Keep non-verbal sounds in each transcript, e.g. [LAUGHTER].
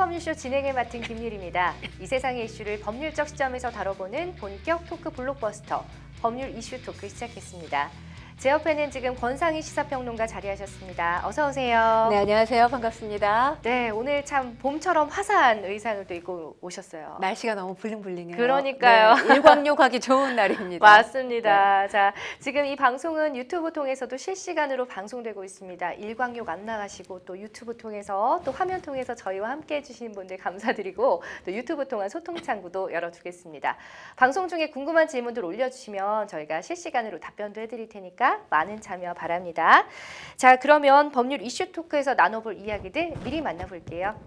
법률쇼 진행을 맡은 김유리입니다. 이 세상의 이슈를 법률적 시점에서 다뤄보는 본격 토크 블록버스터 법률 이슈 토크 시작했습니다. 제 옆에는 지금 권상희 시사평론가 자리하셨습니다. 어서 오세요. 네, 안녕하세요. 반갑습니다. 네, 오늘 참 봄처럼 화사한 의상을 또 입고 오셨어요. 날씨가 너무 블링블링해요. 그러니까요. 네, 일광욕 하기 좋은 날입니다. 맞습니다. 네. 자, 지금 이 방송은 유튜브 통해서도 실시간으로 방송되고 있습니다. 일광욕 안 나가시고 또 유튜브 통해서 또 화면 통해서 저희와 함께 해주신 분들 감사드리고 또 유튜브 통한 소통 창구도 열어두겠습니다. 방송 중에 궁금한 질문들 올려주시면 저희가 실시간으로 답변도 해드릴 테니까 많은 참여 바랍니다. 자, 그러면 법률 이슈 토크에서 나눠볼 이야기들 미리 만나볼게요.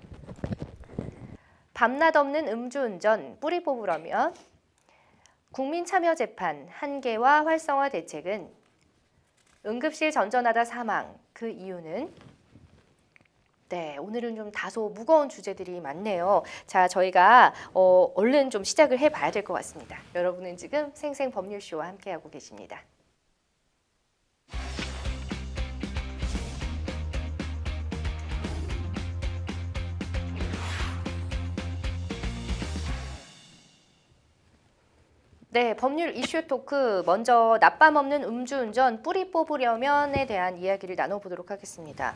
밤낮 없는 음주운전 뿌리 뽑으라면 국민참여재판 한계와 활성화 대책은 응급실 전전하다 사망 그 이유는 네, 오늘은 좀 다소 무거운 주제들이 많네요. 자, 저희가 어, 얼른 좀 시작을 해봐야 될 것 같습니다. 여러분은 지금 생생 법률쇼와 함께하고 계십니다. 네, 법률 이슈 토크 먼저 낮밤 없는 음주운전 뿌리 뽑으려면에 대한 이야기를 나눠보도록 하겠습니다.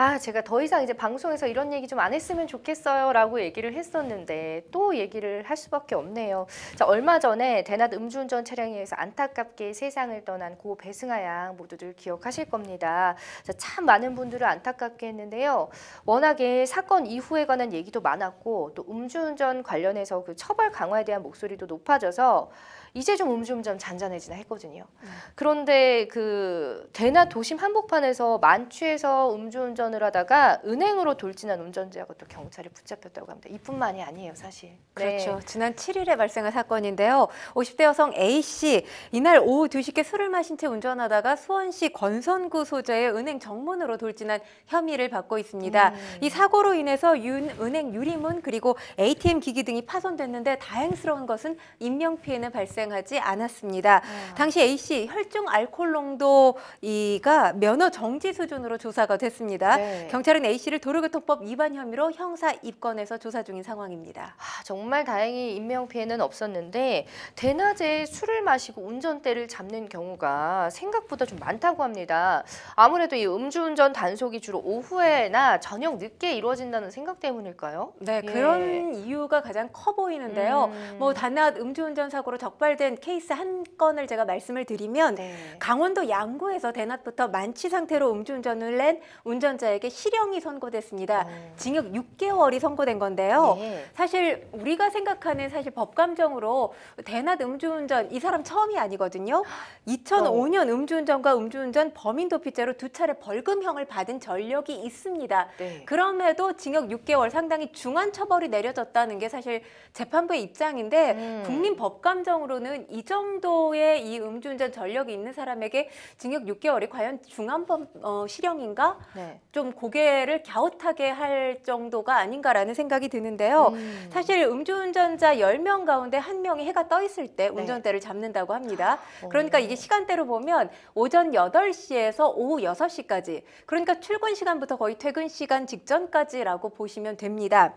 아, 제가 더 이상 이제 방송에서 이런 얘기 좀 안 했으면 좋겠어요 라고 얘기를 했었는데 또 얘기를 할 수밖에 없네요. 자, 얼마 전에 대낮 음주운전 차량에 의해서 안타깝게 세상을 떠난 고 배승아 양 모두들 기억하실 겁니다. 자, 참 많은 분들을 안타깝게 했는데요. 워낙에 사건 이후에 관한 얘기도 많았고 또 음주운전 관련해서 그 처벌 강화에 대한 목소리도 높아져서 이제 좀 음주운전 잔잔해지나 했거든요. 음. 그런데 그 대나 도심 한복판에서 만취해서 음주운전을 하다가 은행으로 돌진한 운전자가 또 경찰에 붙잡혔다고 합니다. 이뿐만이 아니에요, 사실. 네. 그렇죠. 네. 지난 7일에 발생한 사건인데요. 50대 여성 A 씨 이날 오후 2시께 술을 마신 채 운전하다가 수원시 건선구 소재의 은행 정문으로 돌진한 혐의를 받고 있습니다. 음. 이 사고로 인해서 윤, 은행 유리문 그리고 ATM 기기 등이 파손됐는데 다행스러운 것은 인명 피해는 발생. 발생하지 않았습니다. 음. 당시 A 씨 혈중 알코올 농도 이가 면허 정지 수준으로 조사가 됐습니다. 네. 경찰은 A 씨를 도로교통법 위반 혐의로 형사 입건해서 조사 중인 상황입니다. 아, 정말 다행히 인명 피해는 없었는데 대낮에 술을 마시고 운전대를 잡는 경우가 생각보다 좀 많다고 합니다. 아무래도 이 음주운전 단속이 주로 오후에나 저녁 늦게 이루어진다는 생각 때문일까요? 네, 예. 그런 이유가 가장 커 보이는데요. 음. 뭐 단낮 음주운전 사고로 적발 적발된 케이스 한 건을 제가 말씀을 드리면 네. 강원도 양구에서 대낮부터 만취 상태로 음주운전을 낸 운전자에게 실형이 선고됐습니다. 오. 어. 징역 6개월이 선고된 건데요. 네. 사실 우리가 생각하는 사실 법감정으로 대낮 음주운전 이 사람 처음이 아니거든요. 2005년 어. 음주운전과 음주운전 범인도피죄로 두 차례 벌금형을 받은 전력이 있습니다. 네. 그럼에도 징역 6개월 상당히 중한 처벌이 내려졌다는 게 사실 재판부의 입장인데 음. 국민법감정으로 기준는이 정도의 이 음주운전 전력이 있는 사람에게 징역 6개월이 과연 중한범 어, 실형인가? 네. 좀 고개를 갸웃하게 할 정도가 아닌가라는 생각이 드는데요. 음. 사실 음주운전자 1 0명 가운데 1명이 해가 떠 있을 때 네. 운전대를 네. 잡는다고 합니다. 아, 어, 그러니까 이게 네. 시간대로 보면 오전 8 시에서 오후 6 시까지 그러니까 출근 시간부터 거의 퇴근 시간 직전까지라고 보시면 됩니다.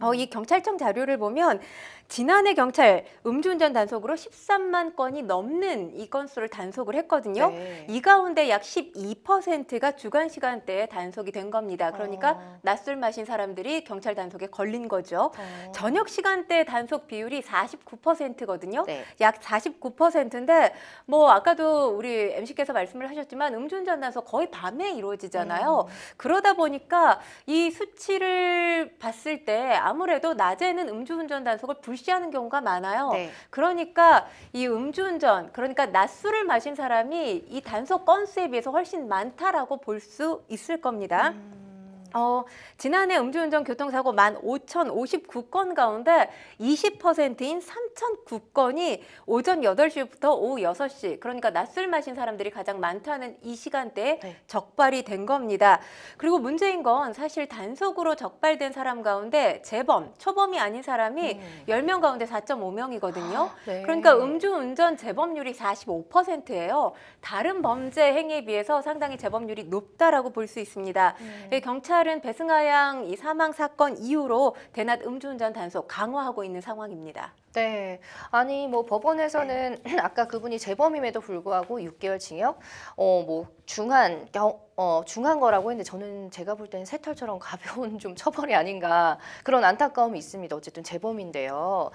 어, 이 경찰청 자료를 보면 지난해 경찰 음주운전 단속으로 13만 건이 넘는 이 건수를 단속을 했거든요. 네. 이 가운데 약 12%가 주간 시간대에 단속이 된 겁니다. 그러니까 어. 낮술 마신 사람들이 경찰 단속에 걸린 거죠. 어. 저녁 시간대 단속 비율이 49%거든요. 네. 약 49%인데 뭐 아까도 우리 MC께서 말씀을 하셨지만 음주운전 단속 거의 밤에 이루어지잖아요. 음. 그러다 보니까 이 수치를 봤을 때 아무래도 낮에는 음주운전 단속을 불 무시하는 경우가 많아요. 네. 그러니까 이 음주운전, 그러니까 낮술을 마신 사람이 이 단속 건수에 비해서 훨씬 많다라고 볼 수 있을 겁니다. 음. 어, 지난해 음주운전 교통사고 만 오천 오십구 건 가운데 이십 퍼센트인 삼천 구건이 오전 여덟 시부터 오후 여섯 시 그러니까 낮술 마신 사람들이 가장 많다는 이 시간대에 네. 적발이 된 겁니다. 그리고 문제인 건 사실 단속으로 적발된 사람 가운데 재범, 초범이 아닌 사람이 음. 열명 가운데 사점오 명이거든요 아, 네. 그러니까 음주운전 재범률이 사십오 퍼센트예요 다른 범죄 행위에 비해서 상당히 재범률이 높다라고 볼 수 있습니다. 음. 예, 경찰 경찰은 배승하양 이 사망 사건 이후로 대낮 음주운전 단속 강화하고 있는 상황입니다. 네. 아니 뭐 법원에서는 네. [CLEARS THROAT] 아까 그분이 재범임에도 불구하고 6개월 징역 어 뭐 중한 어 중한 거라고 했는데 저는 제가 볼 때는 세털처럼 [LAUGHS] 가벼운 좀 처벌이 아닌가 그런 안타까움이 있습니다. 어쨌든 재범인데요.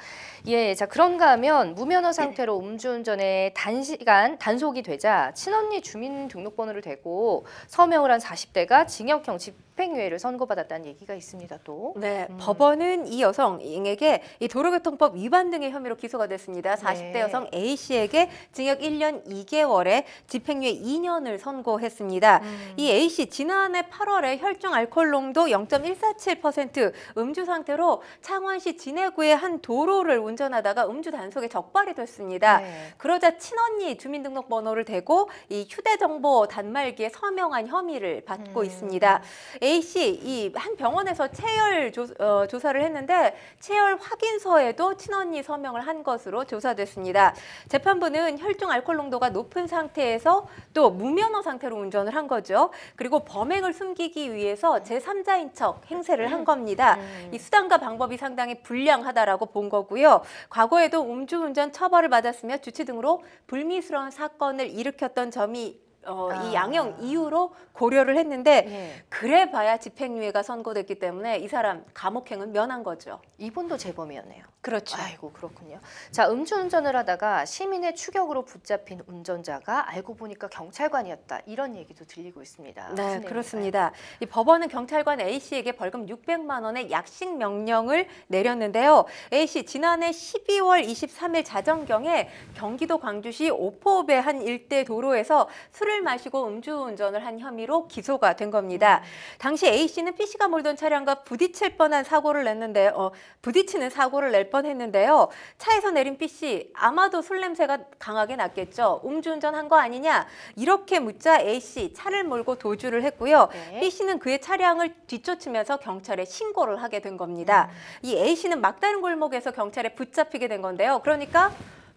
예. 자, 그런가 하면 무면허 네. 상태로 음주운전에 단시간 단속이 되자 친언니 주민등록번호를 대고 서명을 한 40대가 징역형 집행유예를 선고받았다는 얘기가 있습니다. 또. 네. 음. 법원은 이 여성에게 이 도로교통법 위반 위반 등의 혐의로 기소가 됐습니다. 40대 여성 A 씨에게 징역 1년 2개월에 집행유예 2년을 선고했습니다. 음. 이 A 씨 지난해 8월에 혈중 알코올 농도 0.147% 음주 상태로 창원시 진해구의 한 도로를 운전하다가 음주 단속에 적발이 됐습니다. 네. 그러자 친언니 주민등록번호를 대고 이 휴대정보 단말기에 서명한 혐의를 받고 음. 있습니다. A 씨이 한 병원에서 체열 조, 어, 조사를 했는데 체열 확인서에도 친언니 본인이 서명을 한 것으로 조사됐습니다. 재판부는 혈중 알코올 농도가 높은 상태에서 또 무면허 상태로 운전을 한 거죠. 그리고 범행을 숨기기 위해서 제3자인 척 행세를 한 음. 겁니다. 음. 이 수단과 방법이 상당히 불량하다라고 본 거고요. 과거에도 음주운전 처벌을 받았으며 주치 등으로 불미스러운 사건을 일으켰던 점이 어, 아. 이 양형 이후로 고려를 했는데 예. 그래봐야 집행유예가 선고됐기 때문에 이 사람 감옥행은 면한 거죠. 이분도 재범이었네요. 그렇죠. 아이고 그렇군요. 자 음주운전을 하다가 시민의 추격으로 붙잡힌 운전자가 알고 보니까 경찰관이었다 이런 얘기도 들리고 있습니다. 네 그렇습니다. 이 법원은 경찰관 A 씨에게 벌금 600만 원의 약식 명령을 내렸는데요. A 씨 지난해 12월 23일 자정경에 경기도 광주시 오포읍의 한 일대 도로에서 술을 술을 마시고 음주운전을 한 혐의로 기소가 된 겁니다. 음. 당시 A씨는 B씨가 몰던 차량과 부딪힐 뻔한 사고를 냈는데 어, 부딪히는 사고를 낼 뻔했는데요. 차에서 내린 B씨 아마도 술 냄새가 강하게 났겠죠. 음주운전한 거 아니냐 이렇게 묻자 A씨 차를 몰고 도주를 했고요. 네. B씨는 그의 차량을 뒤쫓으면서 경찰에 신고를 하게 된 겁니다. 음. 이 A씨는 막다른 골목에서 경찰에 붙잡히게 된 건데요. 그러니까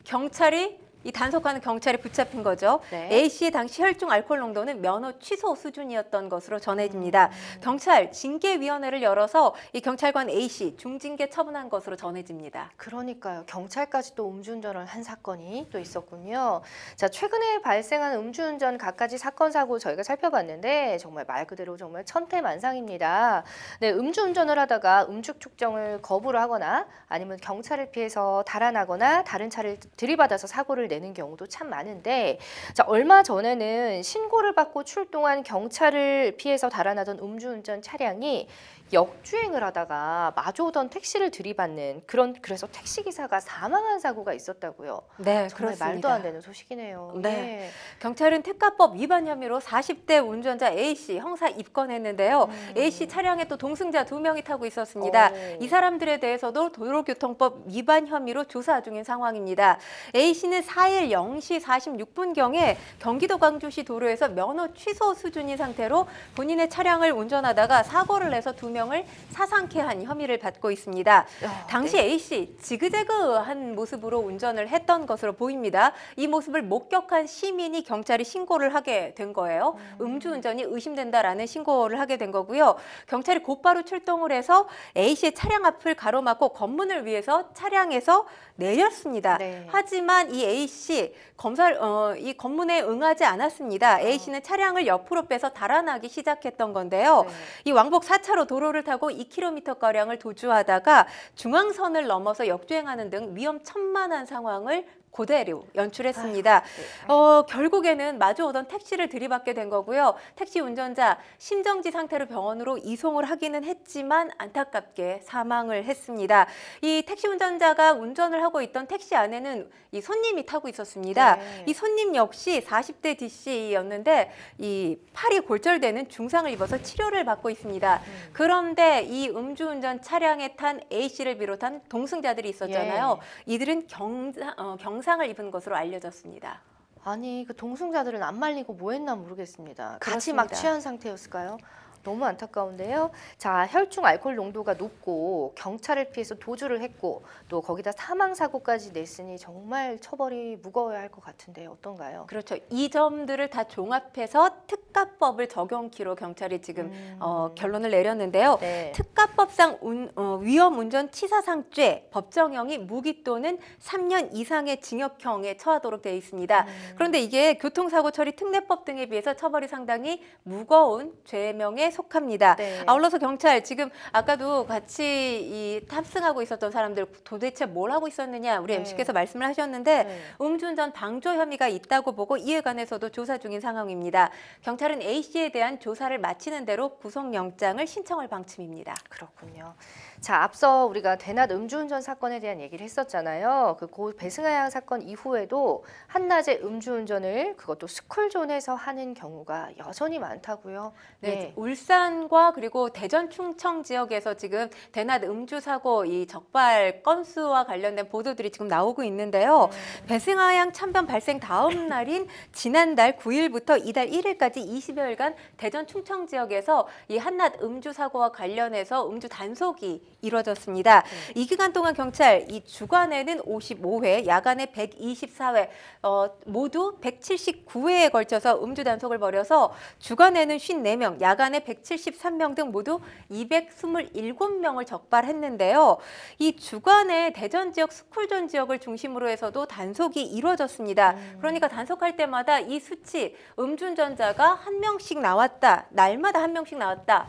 경찰이 이 단속하는 경찰에 붙잡힌 거죠. 네. A 씨의 당시 혈중 알코올 농도는 면허 취소 수준이었던 것으로 전해집니다. 음. 경찰 징계위원회를 열어서 이 경찰관 A 씨 중징계 처분한 것으로 전해집니다. 그러니까요. 경찰까지 또 음주운전을 한 사건이 또 있었군요. 자 최근에 발생한 음주운전 갖가지 사건 사고 저희가 살펴봤는데 정말 말 그대로 정말 천태만상입니다. 네, 음주운전을 하다가 음주 측정을 거부를 하거나 아니면 경찰을 피해서 달아나거나 다른 차를 들이받아서 사고를 내는 경우도 참 많은데 자 얼마 전에는 신고를 받고 출동한 경찰을 피해서 달아나던 음주운전 차량이 역주행을 하다가 마주오던 택시를 들이받는 그런 그래서 택시 기사가 사망한 사고가 있었다고요. 네, 정말 그렇습니다. 말도 안 되는 소식이네요. 네. 네. 경찰은 택가법 위반 혐의로 40대 운전자 A 씨 형사 입건했는데요. 음. A 씨 차량에 또 동승자 두 명이 타고 있었습니다. 오. 어. 이 사람들에 대해서도 도로교통법 위반 혐의로 조사 중인 상황입니다. A 씨는 4일 0시 46분 경에 경기도 광주시 도로에서 면허 취소 수준인 상태로 본인의 차량을 운전하다가 사고를 내서 두명 명을 사상케 한 혐의를 받고 있습니다. 당시 네. A씨 지그재그한 모습으로 운전을 했던 것으로 보입니다. 이 모습을 목격한 시민이 경찰에 신고를 하게 된 거예요. 음. 주운전이 의심된다라는 신고를 하게 된 거고요. 경찰이 곧바로 출동을 해서 A씨의 차량 앞을 가로막고 검문을 위해서 차량에서 내렸습니다. 네. 하지만 이 A씨 검사 어, 이 검문에 응하지 않았습니다. 아. A씨는 차량을 옆으로 빼서 달아나기 시작했던 건데요. 네. 이 왕복 4차로 도로 횡단를 타고 2km가량을 도주하다가 중앙선을 넘어서 역주행하는 등 위험 천만한 상황을 고대료 연출했습니다. 아, 네. 어, 결국에는 마주오던 택시를 들이받게 된 거고요. 택시 운전자 심정지 상태로 병원으로 이송을 하기는 했지만 안타깝게 사망을 했습니다. 이 택시 운전자가 운전을 하고 있던 택시 안에는 이 손님이 타고 있었습니다. 네. 이 손님 역시 40대 DC였는데 이 팔이 골절되는 중상을 입어서 치료를 받고 있습니다. 음. 그런데 이 음주운전 차량에 탄 A씨를 비롯한 동승자들이 있었잖아요. 예. 이들은 경, 어, 경 영상을 입은 것으로 알려졌습니다. 아니 그 동승자들은 안 말리고 뭐 했나 모르겠습니다. 같이 그렇습니다. 막 취한 상태였을까요? 너무 안타까운데요. 자, 혈중 알코올 농도가 높고 경찰을 피해서 도주를 했고 또 거기다 사망 사고까지 냈으니 정말 처벌이 무거워야 할 것 같은데 어떤가요? 그렇죠. 이 점들을 다 종합해서 특가법을 적용키로 경찰이 지금 어, 음. 어, 결론을 내렸는데요. 네. 특가법상 운, 어, 위험 운전 치사상죄 법정형이 무기 또는 3년 이상의 징역형에 처하도록 되어 있습니다. 음. 그런데 이게 교통사고 처리 특례법 등에 비해서 처벌이 상당히 무거운 죄명의 속합니다. 네. 아울러서 경찰 지금 아까도 같이 이 탑승하고 있었던 사람들 도대체 뭘 하고 있었느냐 우리 네. MC께서 말씀을 하셨는데 네. 음주운전 방조 혐의가 있다고 보고 이에 관해서도 조사 중인 상황입니다. 경찰은 A 씨에 대한 조사를 마치는 대로 구속영장을 신청할 방침입니다. 그렇군요. 자, 앞서 우리가 대낮 음주운전 사건에 대한 얘기를 했었잖아요. 그 고 배승하양 사건 이후에도 한낮에 음주운전을 그것도 스쿨존에서 하는 경우가 여전히 많다고요. 네, 네. 울산과 그리고 대전 충청 지역에서 지금 대낮 음주 사고 이 적발 건수와 관련된 보도들이 지금 나오고 있는데요. 음. 배승하양 참변 발생 다음 [LAUGHS] 날인 지난달 9일부터 이달 1일까지 20여일간 대전 충청 지역에서 이 한낮 음주 사고와 관련해서 음주 단속이 이뤄졌습니다. 네. 이 기간 동안 경찰 이 주간에는 55회, 야간에 124회, 어, 모두 179회에 걸쳐서 음주 단속을 벌여서 주간에는 54명, 야간에 173명 등 모두 227명을 적발했는데요. 이 주간에 대전 지역 스쿨존 지역을 중심으로 해서도 단속이 이뤄졌습니다. 음. 그러니까 단속할 때마다 이 수치 음주운전자가 한 명씩 나왔다, 날마다 한 명씩 나왔다.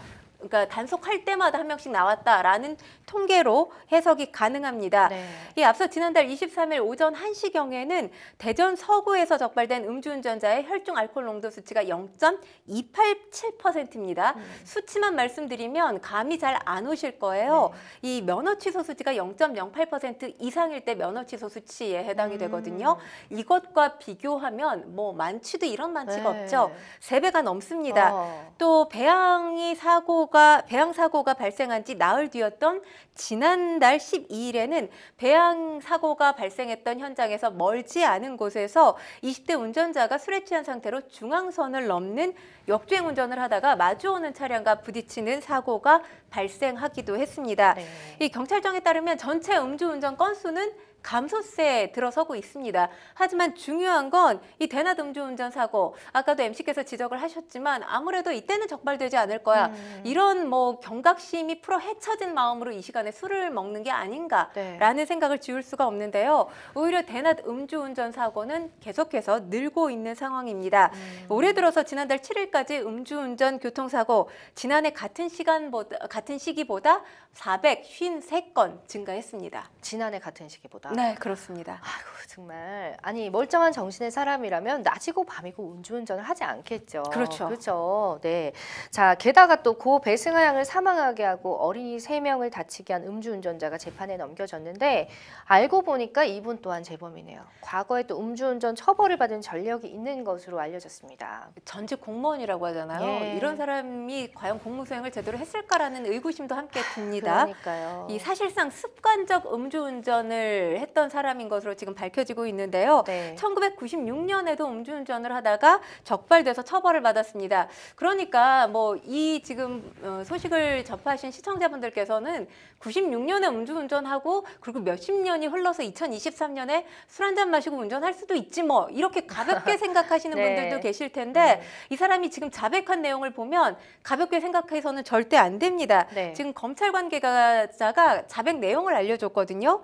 그러니까 단속할 때마다 한 명씩 나왔다라는 통계로 해석이 가능합니다. 네. 예, 앞서 지난달 23일 오전 1시경에는 대전 서구에서 적발된 음주운전자의 혈중 알코올 농도 수치가 0.287%입니다. 음. 수치만 말씀드리면 감이 잘 안 오실 거예요. 네. 이 면허 취소 수치가 0.08% 이상일 때 면허 취소 수치에 해당이 음. 되거든요. 음. 이것과 비교하면 뭐 만취도 이런 만취가 네. 없죠. 세배가 넘습니다. 어. 또 배양이 사고 사고가 배양 사고가 발생한 지 나흘 뒤였던 지난달 12일에는 배양 사고가 발생했던 현장에서 멀지 않은 곳에서 20대 운전자가 술에 취한 상태로 중앙선을 넘는 역주행 운전을 하다가 마주오는 차량과 부딪히는 사고가 발생하기도 했습니다. 네. 이 경찰청에 따르면 전체 음주운전 건수는 감소세에 들어서고 있습니다. 하지만 중요한 건 이 대낮 음주운전 사고 아까도 MC께서 지적을 하셨지만 아무래도 이때는 적발되지 않을 거야. 음. 이런 뭐 경각심이 풀어 헤쳐진 마음으로 이 시간에 술을 먹는 게 아닌가라는 네. 생각을 지울 수가 없는데요. 오히려 대낮 음주운전 사고는 계속해서 늘고 있는 상황입니다. 음. 올해 들어서 지난달 7일까지 음주운전 교통사고 지난해 같은 시간보다 같은 시기보다 453건 증가했습니다. 지난해 같은 시기보다 네, 그렇습니다. 아이고, 정말. 아니, 멀쩡한 정신의 사람이라면 낮이고 밤이고 음주운전을 하지 않겠죠. 그렇죠. 그렇죠. 네. 자, 게다가 또 고 배승하 양을 사망하게 하고 어린이 세명을 다치게 한 음주운전자가 재판에 넘겨졌는데 알고 보니까 이분 또한 재범이네요. 과거에 또 음주운전 처벌을 받은 전력이 있는 것으로 알려졌습니다. 전직 공무원이라고 하잖아요. 예. 이런 사람이 과연 공무수행을 제대로 했을까라는 의구심도 함께 듭니다. 그러니까요. 이 사실상 습관적 음주운전을 했던 사람인 것으로 지금 밝혀지고 있는데요. 네. 1996년에도 음주운전을 하다가 적발돼서 처벌을 받았습니다. 그러니까 뭐 이 지금 어, 소식을 접하신 시청자분들께서는 96년에 음주운전하고 그리고 몇 십 년이 흘러서 2023년에 술 한 잔 마시고 운전할 수도 있지 뭐 이렇게 가볍게 [LAUGHS] 생각하시는 네. 분들도 계실 텐데 네. 이 사람이 지금 자백한 내용을 보면 가볍게 생각해서는 절대 안 됩니다. 네. 지금 검찰 관계자가 자백 내용을 알려줬거든요.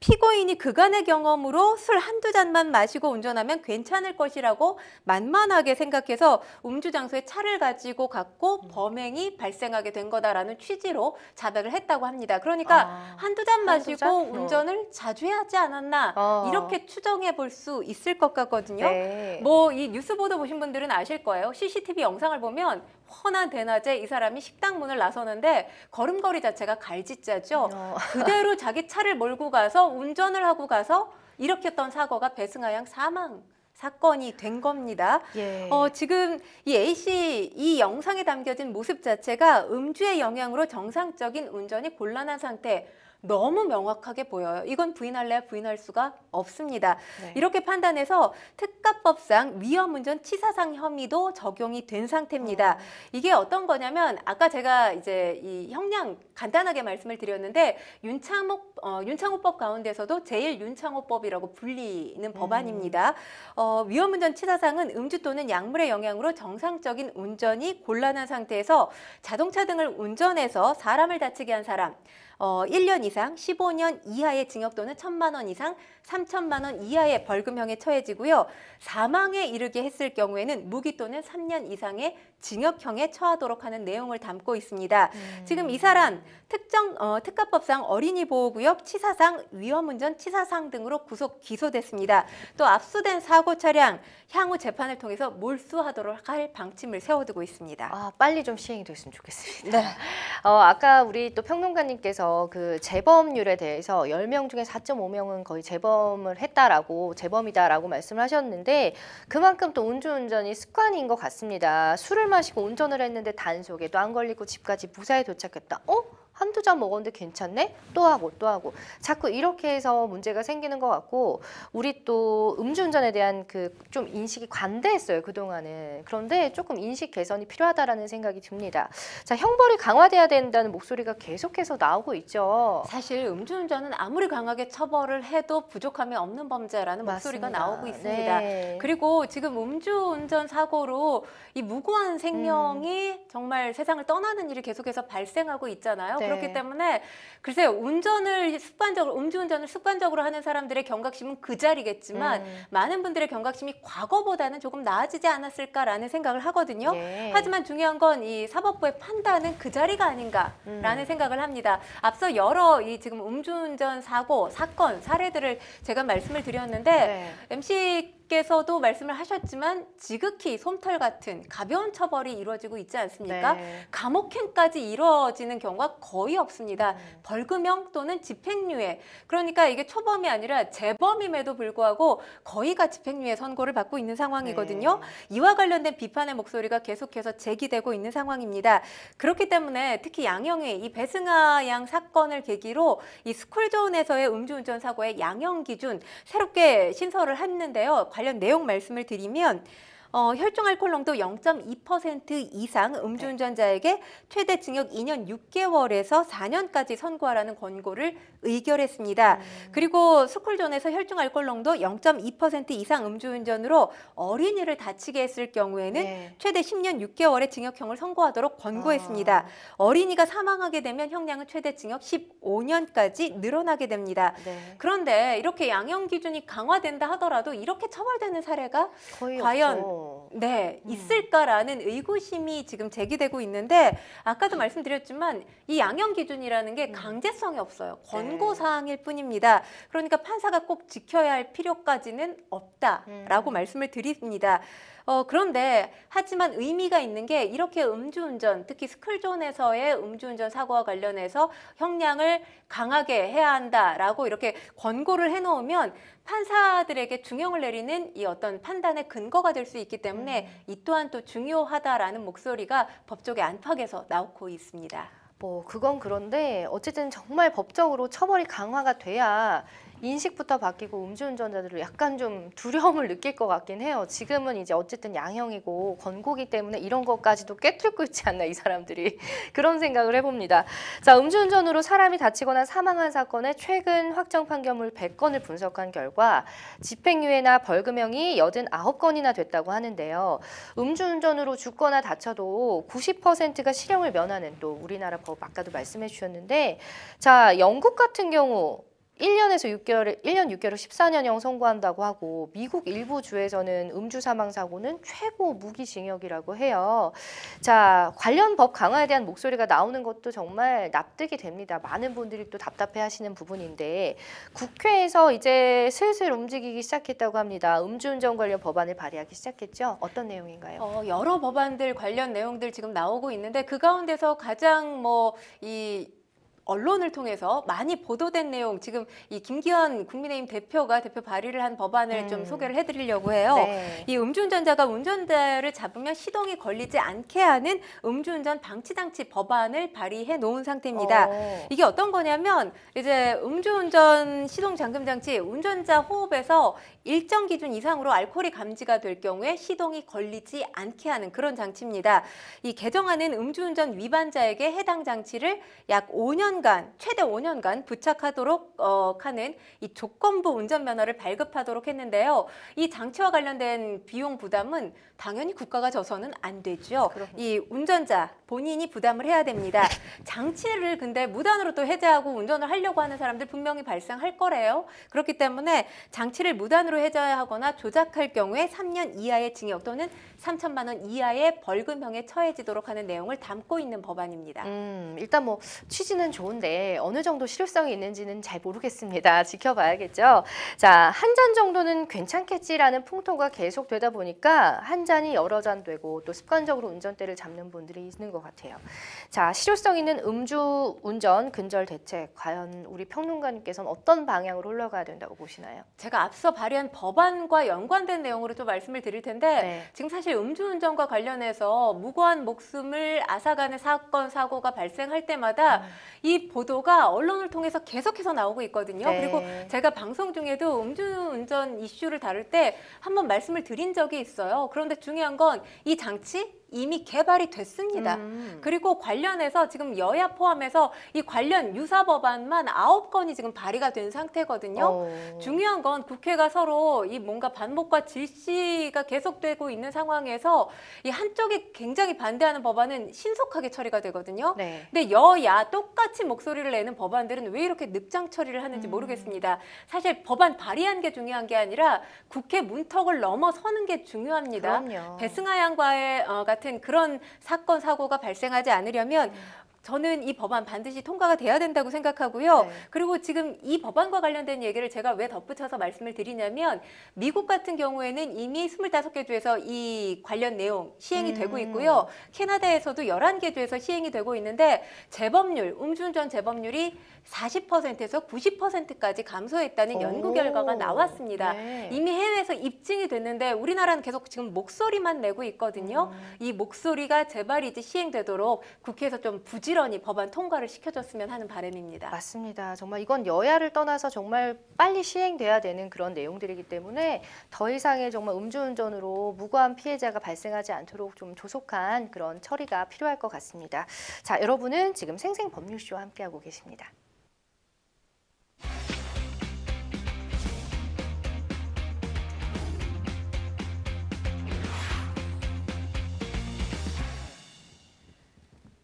피고인이 그간의 경험으로 술 한두 잔만 마시고 운전하면 괜찮을 것이라고 만만하게 생각해서 음주 장소에 차를 가지고 갔고 음. 범행이 발생하게 된 거다라는 취지로 자백을 했다고 합니다. 그러니까 아, 한두 잔 마시고 한두 잔? 어. 운전을 자주 해야 하지 않았나 어. 이렇게 추정해 볼 수 있을 것 같거든요. 네. 뭐이 뉴스 보도 보신 분들은 아실 거예요. CCTV 영상을 보면 훤한 대낮에 이 사람이 식당 문을 나서는데 걸음걸이 자체가 갈짓자죠. 어. 그대로 자기 차를 몰고 가서 운전을 하고 가서 일으켰던 사고가 배승하양 사망. 사건이 된 겁니다. 예. 어, 지금 이 A 씨이 영상에 담겨진 모습 자체가 음주의 영향으로 정상적인 운전이 곤란한 상태, 너무 명확하게 보여요. 이건 부인할래 야 부인할 수가 없습니다. 네. 이렇게 판단해서 특가법상 위험운전 치사상 혐의도 적용이 된 상태입니다. 어. 이게 어떤 거냐면 아까 제가 이제 이 형량 간단하게 말씀을 드렸는데 윤창호 어, 윤창호법 가운데서도 제일 윤창호법이라고 불리는 음. 법안입니다. 어, 위험운전 치사상은 음주 또는 약물의 영향으로 정상적인 운전이 곤란한 상태에서 자동차 등을 운전해서 사람을 다치게 한 사람 어, 1년 이상 15년 이하의 징역 또는 1천만 원 이상 3천만 원 이하의 벌금형에 처해지고요. 사망에 이르게 했을 경우에는 무기 또는 3년 이상의 징역형에 처하도록 하는 내용을 담고 있습니다. 음. 지금 이사람 특정 어, 특가법상 어린이 보호구역 치사상 위험운전 치사상 등으로 구속 기소됐습니다. 또 압수된 사고 차량 향후 재판을 통해서 몰수하도록 할 방침을 세워두고 있습니다. 아 빨리 좀 시행이 됐으면 좋겠습니다. 네. [LAUGHS] 어, 아까 우리 또 평론가님께서 그 재범률에 대해서 열 명 중에 4.5명은 거의 재범을 했다라고 재범이다라고 말씀을 하셨는데 그만큼 또운주운전이 습관인 것 같습니다. 술을 마시고 운전을 했는데 단속에도 안 걸리고 집까지 무사히 도착했다. 어? 한두 잔 먹었는데 괜찮네? 또 하고 또 하고 자꾸 이렇게 해서 문제가 생기는 것 같고 우리 또 음주운전에 대한 그 좀 인식이 관대했어요 그동안은 그런데 조금 인식 개선이 필요하다는 생각이 듭니다 자 형벌이 강화돼야 된다는 목소리가 계속해서 나오고 있죠 사실 음주운전은 아무리 강하게 처벌을 해도 부족함이 없는 범죄라는 맞습니다. 목소리가 나오고 있습니다 네. 그리고 지금 음주운전 사고로 이 무고한 생명이 음. 정말 세상을 떠나는 일이 계속해서 발생하고 있잖아요 네. 그렇기 네. 때문에 글쎄 요 운전을 습관적으로 음주운전을 습관적으로 하는 사람들의 경각심은 그 자리겠지만 음. 많은 분들의 경각심이 과거보다는 조금 나아지지 않았을까라는 생각을 하거든요. 예. 하지만 중요한 건 이 사법부의 판단은 그 자리가 아닌가라는 음. 생각을 합니다. 앞서 여러 이 지금 음주운전 사고 사건 사례들을 제가 말씀을 드렸는데 네. MC 교수님께서도 말씀을 하셨지만 지극히 솜털 같은 가벼운 처벌이 이루어지고 있지 않습니까? 네. 감옥행까지 이루어지는 경우가 거의 없습니다. 음. 벌금형 또는 집행유예. 그러니까 이게 초범이 아니라 재범임에도 불구하고 거의가 집행유예 선고를 받고 있는 상황이거든요. 네. 이와 관련된 비판의 목소리가 계속해서 제기되고 있는 상황입니다. 그렇기 때문에 특히 양형의이 배승아 양 사건을 계기로 이 스쿨존에서의 음주운전 사고의 양형 기준 새롭게 신설을 했는데요. 관련 내용 말씀을 드리면 어, 혈중 알코올 농도 0.2% 이상 음주운전자에게 최대 징역 2년 6개월에서 4년까지 선고하라는 권고를 의결했습니다. 음. 그리고 스쿨존에서 혈중 알코올 농도 0.2% 이상 음주운전으로 어린이를 다치게 했을 경우에는 네. 최대 10년 6개월의 징역형을 선고하도록 권고했습니다. 어. 어린이가 사망하게 되면 형량은 최대 징역 15년까지 늘어나게 됩니다. 네. 그런데 이렇게 양형 기준이 강화된다 하더라도 이렇게 처벌되는 사례가 과연 없죠. 어. 네, 음. 있을까라는 의구심이 지금 제기되고 있는데 아까도 네. 말씀드렸지만 이 양형 기준이라는 게 음. 강제성이 없어요. 네. 권고 사항일 뿐입니다. 그러니까 판사가 꼭 지켜야 할 필요까지는 없다라고 음. 말씀을 드립니다. 어, 그런데 하지만 의미가 있는 게 이렇게 음주운전 특히 스쿨존에서의 음주운전 사고와 관련해서 형량을 강하게 해야 한다라고 이렇게 권고를 해놓으면 판사들에게 중형을 내리는 이 어떤 판단의 근거가 될 수 있기 때문에 음. 이 또한 또 중요하다라는 목소리가 법조계 안팎에서 나오고 있습니다. 뭐 그건 그런데 어쨌든 정말 법적으로 처벌이 강화가 돼야 인식부터 바뀌고 음주운전자들을 약간 좀 두려움을 느낄 것 같긴 해요. 지금은 이제 어쨌든 양형이고 권고기 때문에 이런 것까지도 꿰뚫고 있지 않나 이 사람들이 [LAUGHS] 그런 생각을 해봅니다. 자 음주운전으로 사람이 다치거나 사망한 사건의 최근 확정 판결물 100건을 분석한 결과 집행유예나 벌금형이 89건이나 됐다고 하는데요. 음주운전으로 죽거나 다쳐도 90%가 실형을 면하는 또 우리나라 법 아까도 말씀해 주셨는데 자 영국 같은 경우 1년에서 6개월, 1년 6개월 14년형 선고한다고 하고 미국 일부 주에서는 음주 사망 사고는 최고 무기징역이라고 해요. 자 관련 법 강화에 대한 목소리가 나오는 것도 정말 납득이 됩니다. 많은 분들이 또 답답해하시는 부분인데 국회에서 이제 슬슬 움직이기 시작했다고 합니다. 음주운전 관련 법안을 발의하기 시작했죠. 어떤 내용인가요? 어, 여러 법안들 관련 내용들 지금 나오고 있는데 그 가운데서 가장 뭐이 언론을 통해서 많이 보도된 내용 지금 이 김기현 국민의힘 대표가 대표 발의를 한 법안을 음. 좀 소개를 해드리려고 해요. 네. 이 음주운전자가 운전자를 잡으면 시동이 걸리지 않게 하는 음주운전 방치장치 법안을 발의해 놓은 상태입니다. 오. 어. 이게 어떤 거냐면 이제 음주운전 시동 잠금 장치 운전자 호흡에서 일정 기준 이상으로 알코올이 감지가 될 경우에 시동이 걸리지 않게 하는 그런 장치입니다. 이 개정안은 음주운전 위반자에게 해당 장치를 약 5년간 최대 5년간 부착하도록 어, 하는 이 조건부 운전면허를 발급하도록 했는데요. 이 장치와 관련된 비용 부담은 당연히 국가가 져서는 안 되죠. 그럼. 이 운전자 본인이 부담을 해야 됩니다. 장치를 근데 무단으로 또 해제하고 운전을 하려고 하는 사람들 분명히 발생할 거래요. 그렇기 때문에 장치를 무단으로 강제로 해제하거나 조작할 경우에 3년 이하의 징역 또는 3천만 원 이하의 벌금형에 처해지도록 하는 내용을 담고 있는 법안입니다. 음, 일단 뭐 취지는 좋은데 어느 정도 실효성이 있는지는 잘 모르겠습니다. [LAUGHS] 지켜봐야겠죠. 자, 한 잔 정도는 괜찮겠지라는 풍토가 계속되다 보니까 한 잔이 여러 잔 되고 또 습관적으로 운전대를 잡는 분들이 있는 것 같아요. 자, 실효성 있는 음주 운전 근절 대책 과연 우리 평론가님께서는 어떤 방향으로 흘러가야 된다고 보시나요? 제가 앞서 발휘 대한 법안과 연관된 내용으로 좀 말씀을 드릴 텐데 네. 지금 사실 음주운전과 관련해서 무고한 목숨을 앗아가는 사건 사고가 발생할 때마다 음. 이 보도가 언론을 통해서 계속해서 나오고 있거든요. 네. 그리고 제가 방송 중에도 음주운전 이슈를 다룰 때 한번 말씀을 드린 적이 있어요. 그런데 중요한 건 이 장치 이미 개발이 됐습니다. 음. 그리고 관련해서 지금 여야 포함해서 이 관련 유사 법안만 아홉 건이 지금 발의가 된 상태거든요. 오. 어. 중요한 건 국회가 서로 이 뭔가 반복과 질시가 계속되고 있는 상황에서 이 한쪽이 굉장히 반대하는 법안은 신속하게 처리가 되거든요. 네. 근데 여야 똑같이 목소리를 내는 법안들은 왜 이렇게 늑장 처리를 하는지 음. 모르겠습니다. 사실 법안 발의한 게 중요한 게 아니라 국회 문턱을 넘어서는 게 중요합니다. 그럼요. 배승하 양과의 어, 같은 그런 사건 사고가 발생하지 않으려면 음. 저는 이 법안 반드시 통과가 돼야 된다고 생각하고요. 네. 그리고 지금 이 법안과 관련된 얘기를 제가 왜 덧붙여서 말씀을 드리냐면 미국 같은 경우에는 이미 스물다섯 개 주에서 이 관련 내용 시행이 음. 되고 있고요. 캐나다에서도 열한 개 주에서 시행이 되고 있는데 재범률, 음주운전 재범률이 사십 퍼센트에서 구십 퍼센트까지 감소했다는 연구 결과가 나왔습니다. 네. 이미 해외에서 입증이 됐는데 우리나라는 계속 지금 목소리만 내고 있거든요. 음. 이 목소리가 제발 이제 시행되도록 국회에서 좀 부지런 부지런히 법안 통과를 시켜줬으면 하는 바람입니다. 맞습니다. 정말 이건 여야를 떠나서 정말 빨리 시행돼야 되는 그런 내용들이기 때문에 더 이상의 정말 음주운전으로 무고한 피해자가 발생하지 않도록 좀 조속한 그런 처리가 필요할 것 같습니다. 자, 여러분은 지금 생생 법률쇼와 함께하고 계십니다.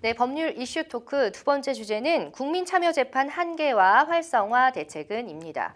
네, 법률 이슈 토크 두 번째 주제는 국민참여재판 한계와 활성화 대책은입니다.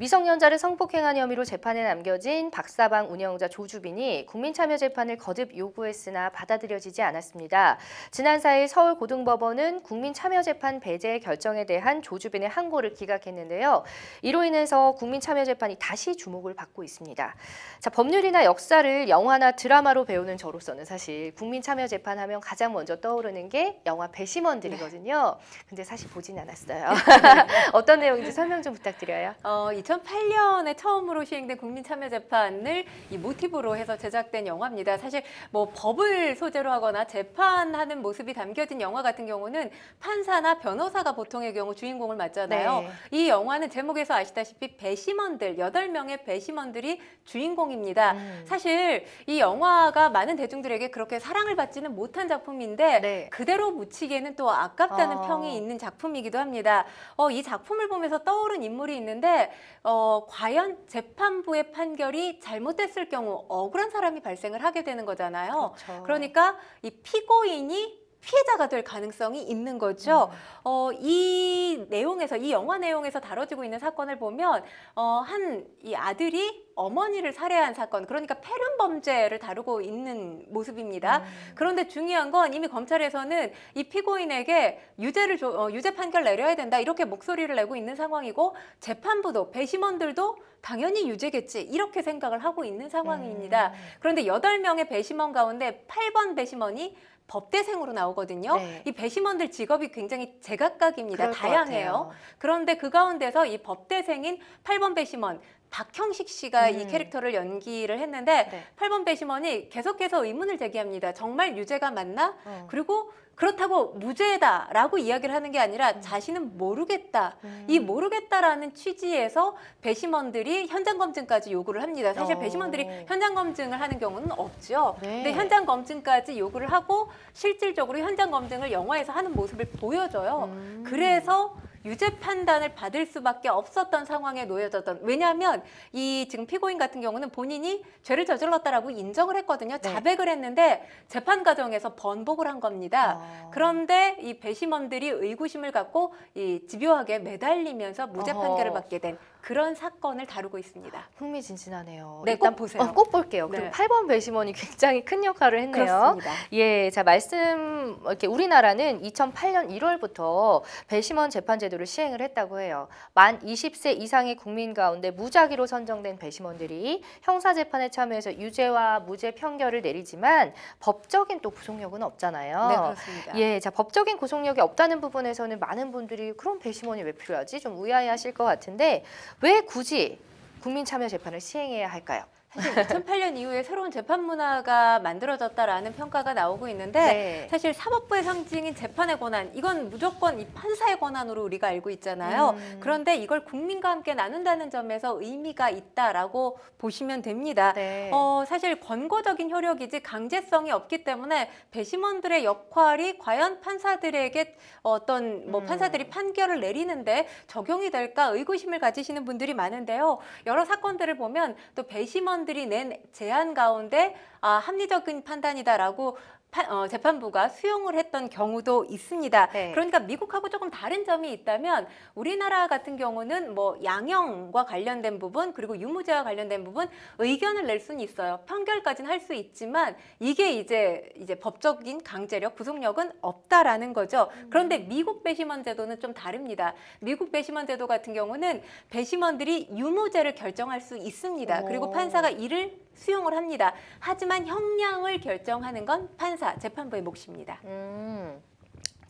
미성년자를 성폭행한 혐의로 재판에 남겨진 박사방 운영자 조주빈이 국민참여재판을 거듭 요구했으나 받아들여지지 않았습니다. 지난 4일 서울고등법원은 국민참여재판 배제 결정에 대한 조주빈의 항고를 기각했는데요. 이로 인해서 국민참여재판이 다시 주목을 받고 있습니다. 자, 법률이나 역사를 영화나 드라마로 배우는 저로서는 사실 국민참여재판 하면 가장 먼저 떠오르는 게 영화 배심원들이거든요. 네. 근데 사실 보진 않았어요. [LAUGHS] 네. [LAUGHS] 어떤 내용인지 설명 좀 부탁드려요. 어, 2008년에 처음으로 시행된 국민참여재판을 이 모티브로 해서 제작된 영화입니다. 사실 뭐 법을 소재로 하거나 재판하는 모습이 담겨진 영화 같은 경우는 판사나 변호사가 보통의 경우 주인공을 맡잖아요. 네. 이 영화는 제목에서 아시다시피 배심원들, 여덟 명의 배심원들이 주인공입니다. 음. 사실 이 영화가 많은 대중들에게 그렇게 사랑을 받지는 못한 작품인데 네. 그대로 묻히기에는 또 아깝다는 아. 평이 있는 작품이기도 합니다. 어, 이 작품을 보면서 떠오른 인물이 있는데 어, 과연 재판부의 판결이 잘못됐을 경우 억울한 사람이 발생을 하게 되는 거잖아요. 그렇죠. 그러니까 이 피고인이 피해자가 될 가능성이 있는 거죠. 음. 어, 이 내용에서 이 영화 내용에서 다뤄지고 있는 사건을 보면 어, 한 이 아들이 어머니를 살해한 사건, 그러니까 폐륜 범죄를 다루고 있는 모습입니다. 음. 그런데 중요한 건 이미 검찰에서는 이 피고인에게 유죄를 조, 어, 유죄 판결 내려야 된다 이렇게 목소리를 내고 있는 상황이고 재판부도 배심원들도 당연히 유죄겠지 이렇게 생각을 하고 있는 상황입니다. 음. 그런데 여덟 명의 배심원 가운데 팔 번 배심원이 법대생으로 나오거든요. 네. 이 배심원들 직업이 굉장히 제각각입니다. 다양해요. 그런데 그 가운데서 이 법대생인 8번 배심원 박형식 씨가 음. 이 캐릭터를 연기를 했는데 네. 8번 배심원이 계속해서 의문을 제기합니다. 정말 유죄가 맞나? 어. 그리고 그렇다고 무죄다라고 이야기를 하는 게 아니라 음. 자신은 모르겠다. 음. 이 모르겠다라는 취지에서 배심원들이 현장 검증까지 요구를 합니다. 사실 어. 배심원들이 현장 검증을 하는 경우는 없죠. 네. 근데 현장 검증까지 요구를 하고 실질적으로 현장 검증을 영화에서 하는 모습을 보여줘요. 음. 그래서 유죄 판단을 받을 수밖에 없었던 상황에 놓여졌던 왜냐하면 이 지금 피고인 같은 경우는 본인이 죄를 저질렀다라고 인정을 했거든요. 네. 자백을 했는데 재판 과정에서 번복을 한 겁니다. 어... 그런데 이 배심원들이 의구심을 갖고 이 집요하게 매달리면서 무죄 판결을 받게 된 그런 사건을 다루고 있습니다. 흥미진진하네요. 네, 일단 네, 꼭, 보세요. 어, 꼭 볼게요. 네. 그리고 8번 배심원이 굉장히 큰 역할을 했네요. 그렇습니다. 예, 자 말씀 이렇게 우리나라는 2008년 1월부터 배심원 재판 제도를 시행을 했다고 해요. 만 20세 이상의 국민 가운데 무작위로 선정된 배심원들이 형사 재판에 참여해서 유죄와 무죄 판결을 내리지만 법적인 또 구속력은 없잖아요. 네, 그렇습니다. 예, 자 법적인 구속력이 없다는 부분에서는 많은 분들이 그런 배심원이 왜 필요하지? 좀 의아해하실 것 같은데 왜 굳이 국민참여재판을 시행해야 할까요? 사실 2008년 이후에 새로운 재판 문화가 만들어졌다라는 평가가 나오고 있는데 네. 사실 사법부의 상징인 재판의 권한 이건 무조건 이 판사의 권한으로 우리가 알고 있잖아요. 음. 그런데 이걸 국민과 함께 나눈다는 점에서 의미가 있다라고 보시면 됩니다. 네. 어, 사실 권고적인 효력이지 강제성이 없기 때문에 배심원들의 역할이 과연 판사들에게 어떤 뭐 음. 판사들이 판결을 내리는데 적용이 될까 의구심을 가지시는 분들이 많은데요. 여러 사건들을 보면 또 배심원 사람들이 낸 제안 가운데 아, 합리적인 판단이다라고 파, 어, 재판부가 수용을 했던 경우도 있습니다. 네. 그러니까 미국하고 조금 다른 점이 있다면 우리나라 같은 경우는 뭐 양형과 관련된 부분 그리고 유무죄와 관련된 부분 의견을 낼 수는 있어요. 판결까지는 할 수 있지만 이게 이제 이제 법적인 강제력 구속력은 없다라는 거죠. 음. 그런데 미국 배심원 제도는 좀 다릅니다. 미국 배심원 제도 같은 경우는 배심원들이 유무죄를 결정할 수 있습니다. 그리고 판사가 이를 수용을 합니다. 하지만 형량을 결정하는 건 판사 판사, 재판부의 몫입니다. 음.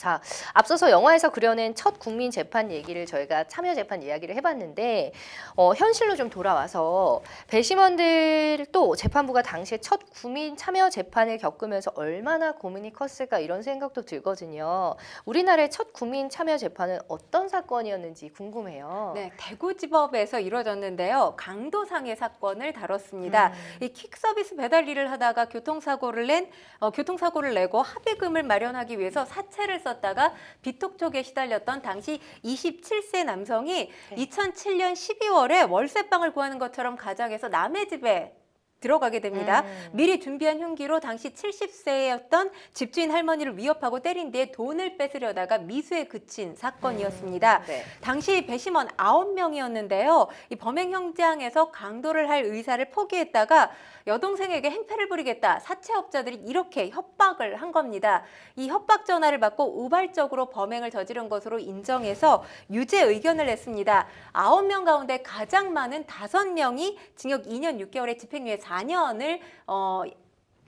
자, 앞서서 영화에서 그려낸 첫 국민 재판 얘기를 저희가 참여 재판 이야기를 해봤는데 어, 현실로 좀 돌아와서 배심원들도 재판부가 당시에 첫 국민 참여 재판을 겪으면서 얼마나 고민이 컸을까 이런 생각도 들거든요. 우리나라의 첫 국민 참여 재판은 어떤 사건이었는지 궁금해요. 네, 대구지법에서 이루어졌는데요. 강도상해 사건을 다뤘습니다. 음. 이킥 서비스 배달 일을 하다가 교통사고를 낸 어, 교통사고를 내고 합의금을 마련하기 위해서 사채를 써 썼다가 비톡촉에 시달렸던 당시 27세 남성이 네. 2007년 12월에 월세방을 구하는 것처럼 가장해서 남의 집에 들어가게 됩니다. 음. 미리 준비한 흉기로 당시 70세였던 집주인 할머니를 위협하고 때린 뒤에 돈을 뺏으려다가 미수에 그친 사건이었습니다. 음. 네. 당시 배심원 9명이었는데요. 이 범행 현장에서 강도를 할 의사를 포기했다가 여동생에게 행패를 부리겠다 사채업자들이 이렇게 협박을 한 겁니다. 이 협박 전화를 받고 우발적으로 범행을 저지른 것으로 인정해서 유죄 의견을 냈습니다. 9명 가운데 가장 많은 5명이 징역 2년 6개월의 집행유예 2004년을 어,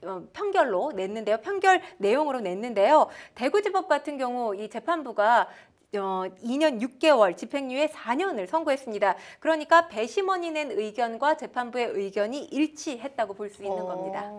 어, 편결로 냈는데요. 편결 내용으로 냈는데요. 대구지법 같은 경우 이 재판부가 어, 2년 6개월 집행유예 4년을 선고했습니다. 그러니까 배심원이 낸 의견과 재판부의 의견이 일치했다고 볼 수 있는 오, 어, 겁니다.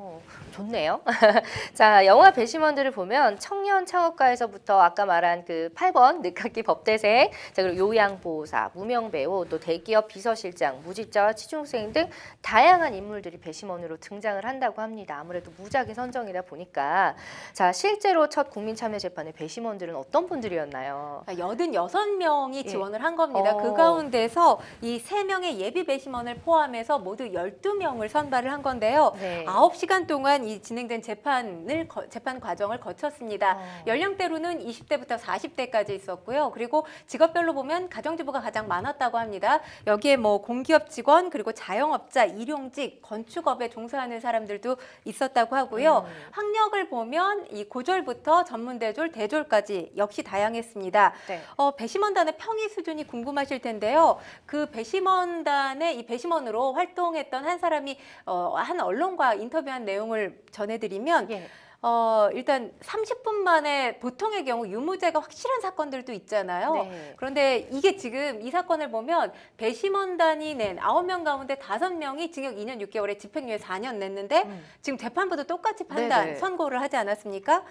좋네요. [LAUGHS] 자, 영화 배심원들을 보면 청년 창업가에서부터 아까 말한 그 8번 늦깎이 법대생, 자, 그리고 요양보호사, 무명배우, 또 대기업 비서실장, 무직자 취중생 등 다양한 인물들이 배심원으로 등장을 한다고 합니다. 아무래도 무작위 선정이다 보니까 자, 실제로 첫 국민참여재판의 배심원들은 어떤 분들이었나요? 아, 86명이 예. 지원을 한 겁니다. 그 어. 그 가운데서 이 세명의 예비 배심원을 포함해서 모두 12명을 선발을 한 건데요. 네. 9시간 동안 이 진행된 재판을 거, 재판 과정을 거쳤습니다. 어. 연령대로는 20대부터 40대까지 있었고요. 그리고 직업별로 보면 가정주부가 가장 많았다고 합니다. 여기에 뭐 공기업 직원 그리고 자영업자, 일용직, 건축업에 종사하는 사람들도 있었다고 하고요. 음. 학력을 보면 이 고졸부터 전문대졸, 대졸까지 역시 다양했습니다. 네. 네. 어, 배심원단의 평의 수준이 궁금하실 텐데요. 그 배심원단의 이 배심원으로 활동했던 한 사람이 어, 한 언론과 인터뷰한 내용을 전해드리면 예. 어, 일단 30분 만에 보통의 경우 유무죄가 확실한 사건들도 있잖아요. 네. 그런데 이게 지금 이 사건을 보면 배심원단이 낸 9명 가운데 5명이 징역 2년 6개월에 집행유예 4년 냈는데 음. 지금 재판부도 똑같이 네, 판단, 네네. 선고를 하지 않았습니까?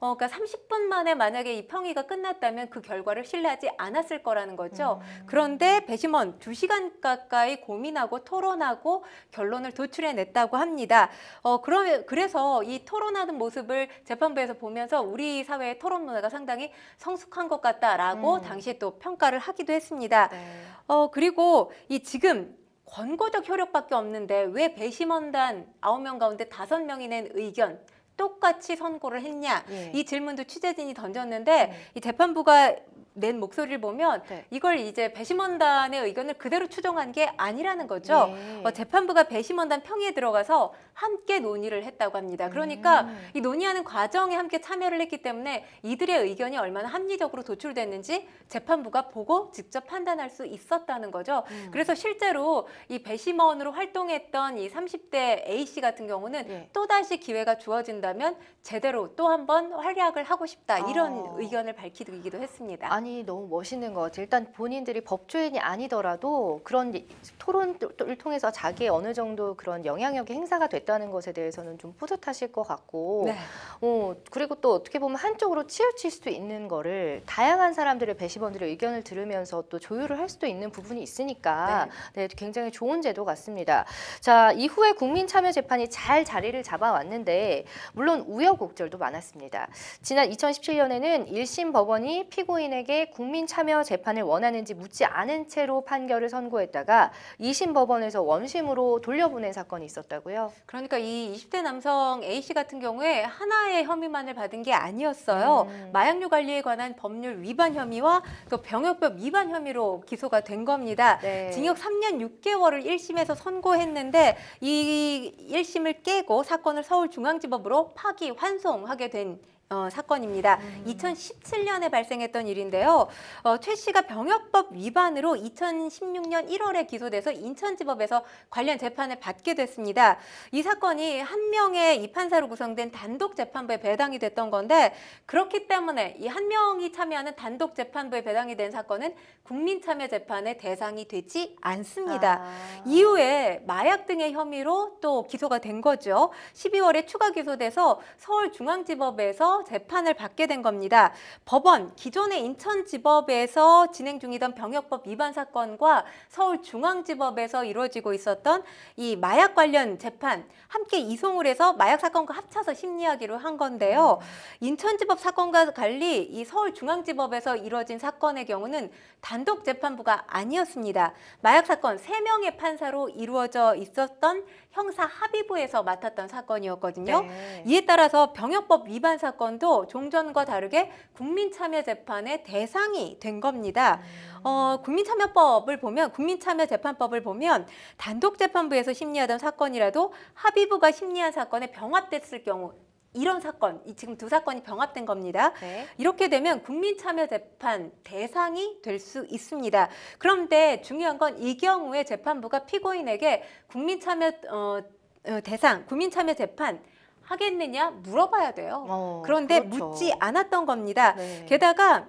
어, 그러니까 30분 만에 만약에 이 평의가 끝났다면 그 결과를 신뢰하지 않았을 거라는 거죠. 음. 그런데 배심원 2시간 가까이 고민하고 토론하고 결론을 도출해냈다고 합니다. 어, 그러, 그래서 이 토론하는 모습을 재판부에서 보면서 우리 사회의 토론 문화가 상당히 성숙한 것 같다라고 음. 당시에 또 평가를 하기도 했습니다. 네. 어, 그리고 이 지금 권고적 효력밖에 없는데 왜 배심원단 9명 가운데 5 명이낸 의견 똑같이 선고를 했냐 예. 이 질문도 취재진이 던졌는데 음. 이 재판부가 낸 목소리를 보면 네. 이걸 이제 배심원단의 의견을 그대로 추정한 게 아니라는 거죠. 네. 어, 재판부가 배심원단 평의에 들어가서 함께 논의를 했다고 합니다. 그러니까 음. 이 논의하는 과정에 함께 참여를 했기 때문에 이들의 의견이 얼마나 합리적으로 도출됐는지 재판부가 보고 직접 판단할 수 있었다는 거죠. 음. 그래서 실제로 이 배심원으로 활동했던 이 30대 A 씨 같은 경우는 네. 또다시 기회가 주어진다면 제대로 또 한 번 활약을 하고 싶다 이런 아. 의견을 밝히기도 했습니다. 아니, 아니 너무 멋있는 것 같아요. 일단 본인들이 법조인이 아니더라도 그런 토론을 통해서 자기의 어느 정도 그런 영향력이 행사가 됐다는 것에 대해서는 좀 뿌듯하실 것 같고 네. 어, 그리고 또 어떻게 보면 한쪽으로 치우칠 수도 있는 거를 다양한 사람들의 배심원들의 의견을 들으면서 또 조율을 할 수도 있는 부분이 있으니까 네. 네, 굉장히 좋은 제도 같습니다. 자 이후에 국민참여재판이 잘 자리를 잡아왔는데 물론 우여곡절도 많았습니다. 지난 2017년에는 일심 법원이 피고인에게 국민 참여 재판을 원하는지 묻지 않은 채로 판결을 선고했다가 2심 법원에서 원심으로 돌려보낸 사건이 있었다고요. 그러니까 이 20대 남성 A씨 같은 경우에 하나의 혐의만을 받은 게 아니었어요. 음. 마약류 관리에 관한 법률 위반 혐의와 또 병역법 위반 혐의로 기소가 된 겁니다. 네. 징역 3년 6개월을 1심에서 선고했는데 이 1심을 깨고 사건을 서울중앙지법으로 파기 환송하게 된 어, 사건입니다. 음. 2017년에 발생했던 일인데요. 어, 최 씨가 병역법 위반으로 2016년 1월에 기소돼서 인천지법에서 관련 재판을 받게 됐습니다. 이 사건이 한 명의 이 판사로 구성된 단독 재판부에 배당이 됐던 건데 그렇기 때문에 이 한 명이 참여하는 단독 재판부에 배당이 된 사건은 국민참여재판의 대상이 되지 않습니다. 아. 이후에 마약 등의 혐의로 또 기소가 된 거죠. 12월에 추가 기소돼서 서울중앙지법에서 재판을 받게 된 겁니다. 법원, 기존의 인천지법에서 진행 중이던 병역법 위반 사건과 서울중앙지법에서 이루어지고 있었던 이 마약 관련 재판, 함께 이송을 해서 마약 사건과 합쳐서 심리하기로 한 건데요. 인천지법 사건과 관리이 서울중앙지법에서 이루어진 사건의 경우는 단독 재판부가 아니었습니다. 마약 사건 3명의 판사로 이루어져 있었던 형사 합의부에서 맡았던 사건이었거든요. 네. 이에 따라서 병역법 위반 사건도 종전과 다르게 국민참여재판의 대상이 된 겁니다. 음. 어, 국민참여법을 보면 국민참여재판법을 보면 단독재판부에서 심리하던 사건이라도 합의부가 심리한 사건에 병합됐을 경우 이런 사건, 이 지금 두 사건이 병합된 겁니다. 네. 이렇게 되면 국민참여재판 대상이 될 수 있습니다. 그런데 중요한 건 이 경우에 재판부가 피고인에게 국민참여 어, 어, 대상, 국민참여재판 하겠느냐 물어봐야 돼요. 어, 그런데 그렇죠. 묻지 않았던 겁니다. 네. 게다가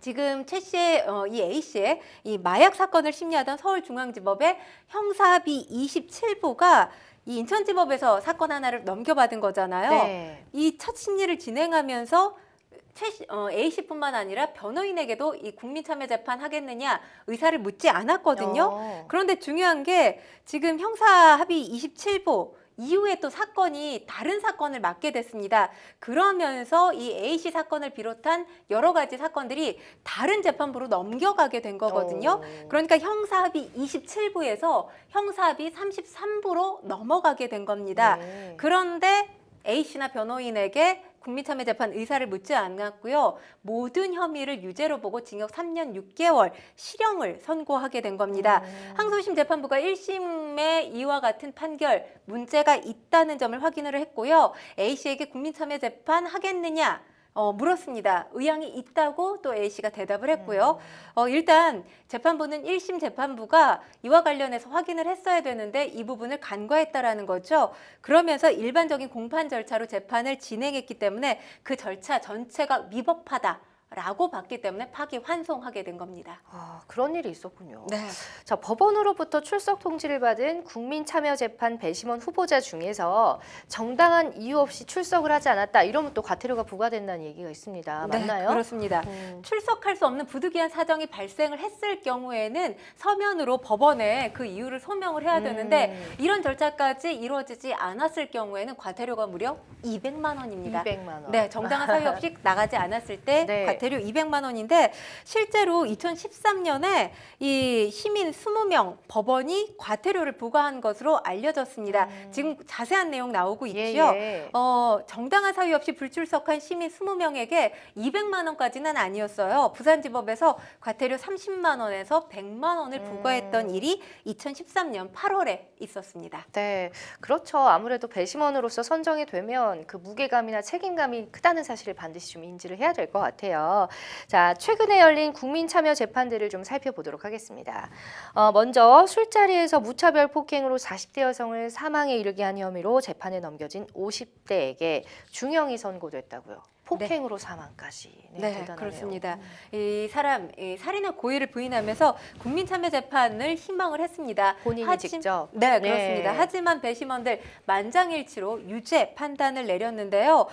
지금 최 씨의 어, 이 A 씨의 이 마약 사건을 심리하던 서울중앙지법의 형사비 27부가 이 인천지법에서 사건 하나를 넘겨받은 거잖아요. 네. 이첫 심리를 진행하면서 최 씨, 어, A 씨뿐만 아니라 변호인에게도 이 국민참여재판 하겠느냐 의사를 묻지 않았거든요. 어. 그런데 중요한 게 지금 형사합의 27보 이후에 또 사건이 다른 사건을 맡게 됐습니다. 그러면서 이 A씨 사건을 비롯한 여러 가지 사건들이 다른 재판부로 넘겨가게 된 거거든요. 오. 어. 그러니까 형사합의 27부에서 형사합의 33부로 넘어가게 된 겁니다. 네. 그런데 A씨나 변호인에게 국민참여 재판 의사를 묻지 않았고요. 모든 혐의를 유죄로 보고 징역 3년 6개월 실형을 선고하게 된 겁니다. 음. 항소심 재판부가 1심에 이와 같은 판결 문제가 있다는 점을 확인을 했고요. A씨에게 국민참여 재판 하겠느냐 어, 물었습니다. 의향이 있다고 또 A씨가 대답을 음. 했고요. 어, 일단 재판부는 1심 재판부가 이와 관련해서 확인을 했어야 되는데 이 부분을 간과했다라는 거죠. 그러면서 일반적인 공판 절차로 재판을 진행했기 때문에 그 절차 전체가 위법하다. 라고 봤기 때문에 파기 환송하게 된 겁니다. 아, 그런 일이 있었군요. 네. 자, 법원으로부터 출석 통지를 받은 국민참여재판 배심원 후보자 중에서 정당한 이유 없이 출석을 하지 않았다. 이러면 또 과태료가 부과된다는 얘기가 있습니다. 네, 맞나요? 네, 그렇습니다. 음. 출석할 수 없는 부득이한 사정이 발생을 했을 경우에는 서면으로 법원에 그 이유를 소명을 해야 되는데 음. 이런 절차까지 이루어지지 않았을 경우에는 과태료가 무려 200만 원입니다. 200만 원. 네, 정당한 사유 없이 나가지 않았을 때 네. 대략 200만 원인데 실제로 2013년에 이 시민 20명 법원이 과태료를 부과한 것으로 알려졌습니다. 음. 지금 자세한 내용 나오고 예, 있죠 예, 예. 어, 정당한 사유 없이 불출석한 시민 20명에게 200만 원까지는 아니었어요. 부산지법에서 과태료 30만 원에서 100만 원을 음. 부과했던 음. 일이 2013년 8월에 있었습니다. 네, 그렇죠. 아무래도 배심원으로서 선정이 되면 그 무게감이나 책임감이 크다는 사실을 반드시 좀 인지를 해야 될 것 같아요. 자, 최근에 열린 국민참여 재판들을 좀 살펴보도록 하겠습니다. 어, 먼저 술자리에서 무차별 폭행으로 40대 여성을 사망에 이르게 한 혐의로 재판에 넘겨진 50대에게 중형이 선고됐다고요. 폭행으로 네. 사망까지. 네, 네 대단하네요. 그렇습니다. 음. 이 사람 이 살인의 고의를 부인하면서 국민참여재판을 희망을 했습니다. 본인이 하지, 직접. 네, 네, 그렇습니다. 하지만 배심원들 만장일치로 유죄 판단을 내렸는데요.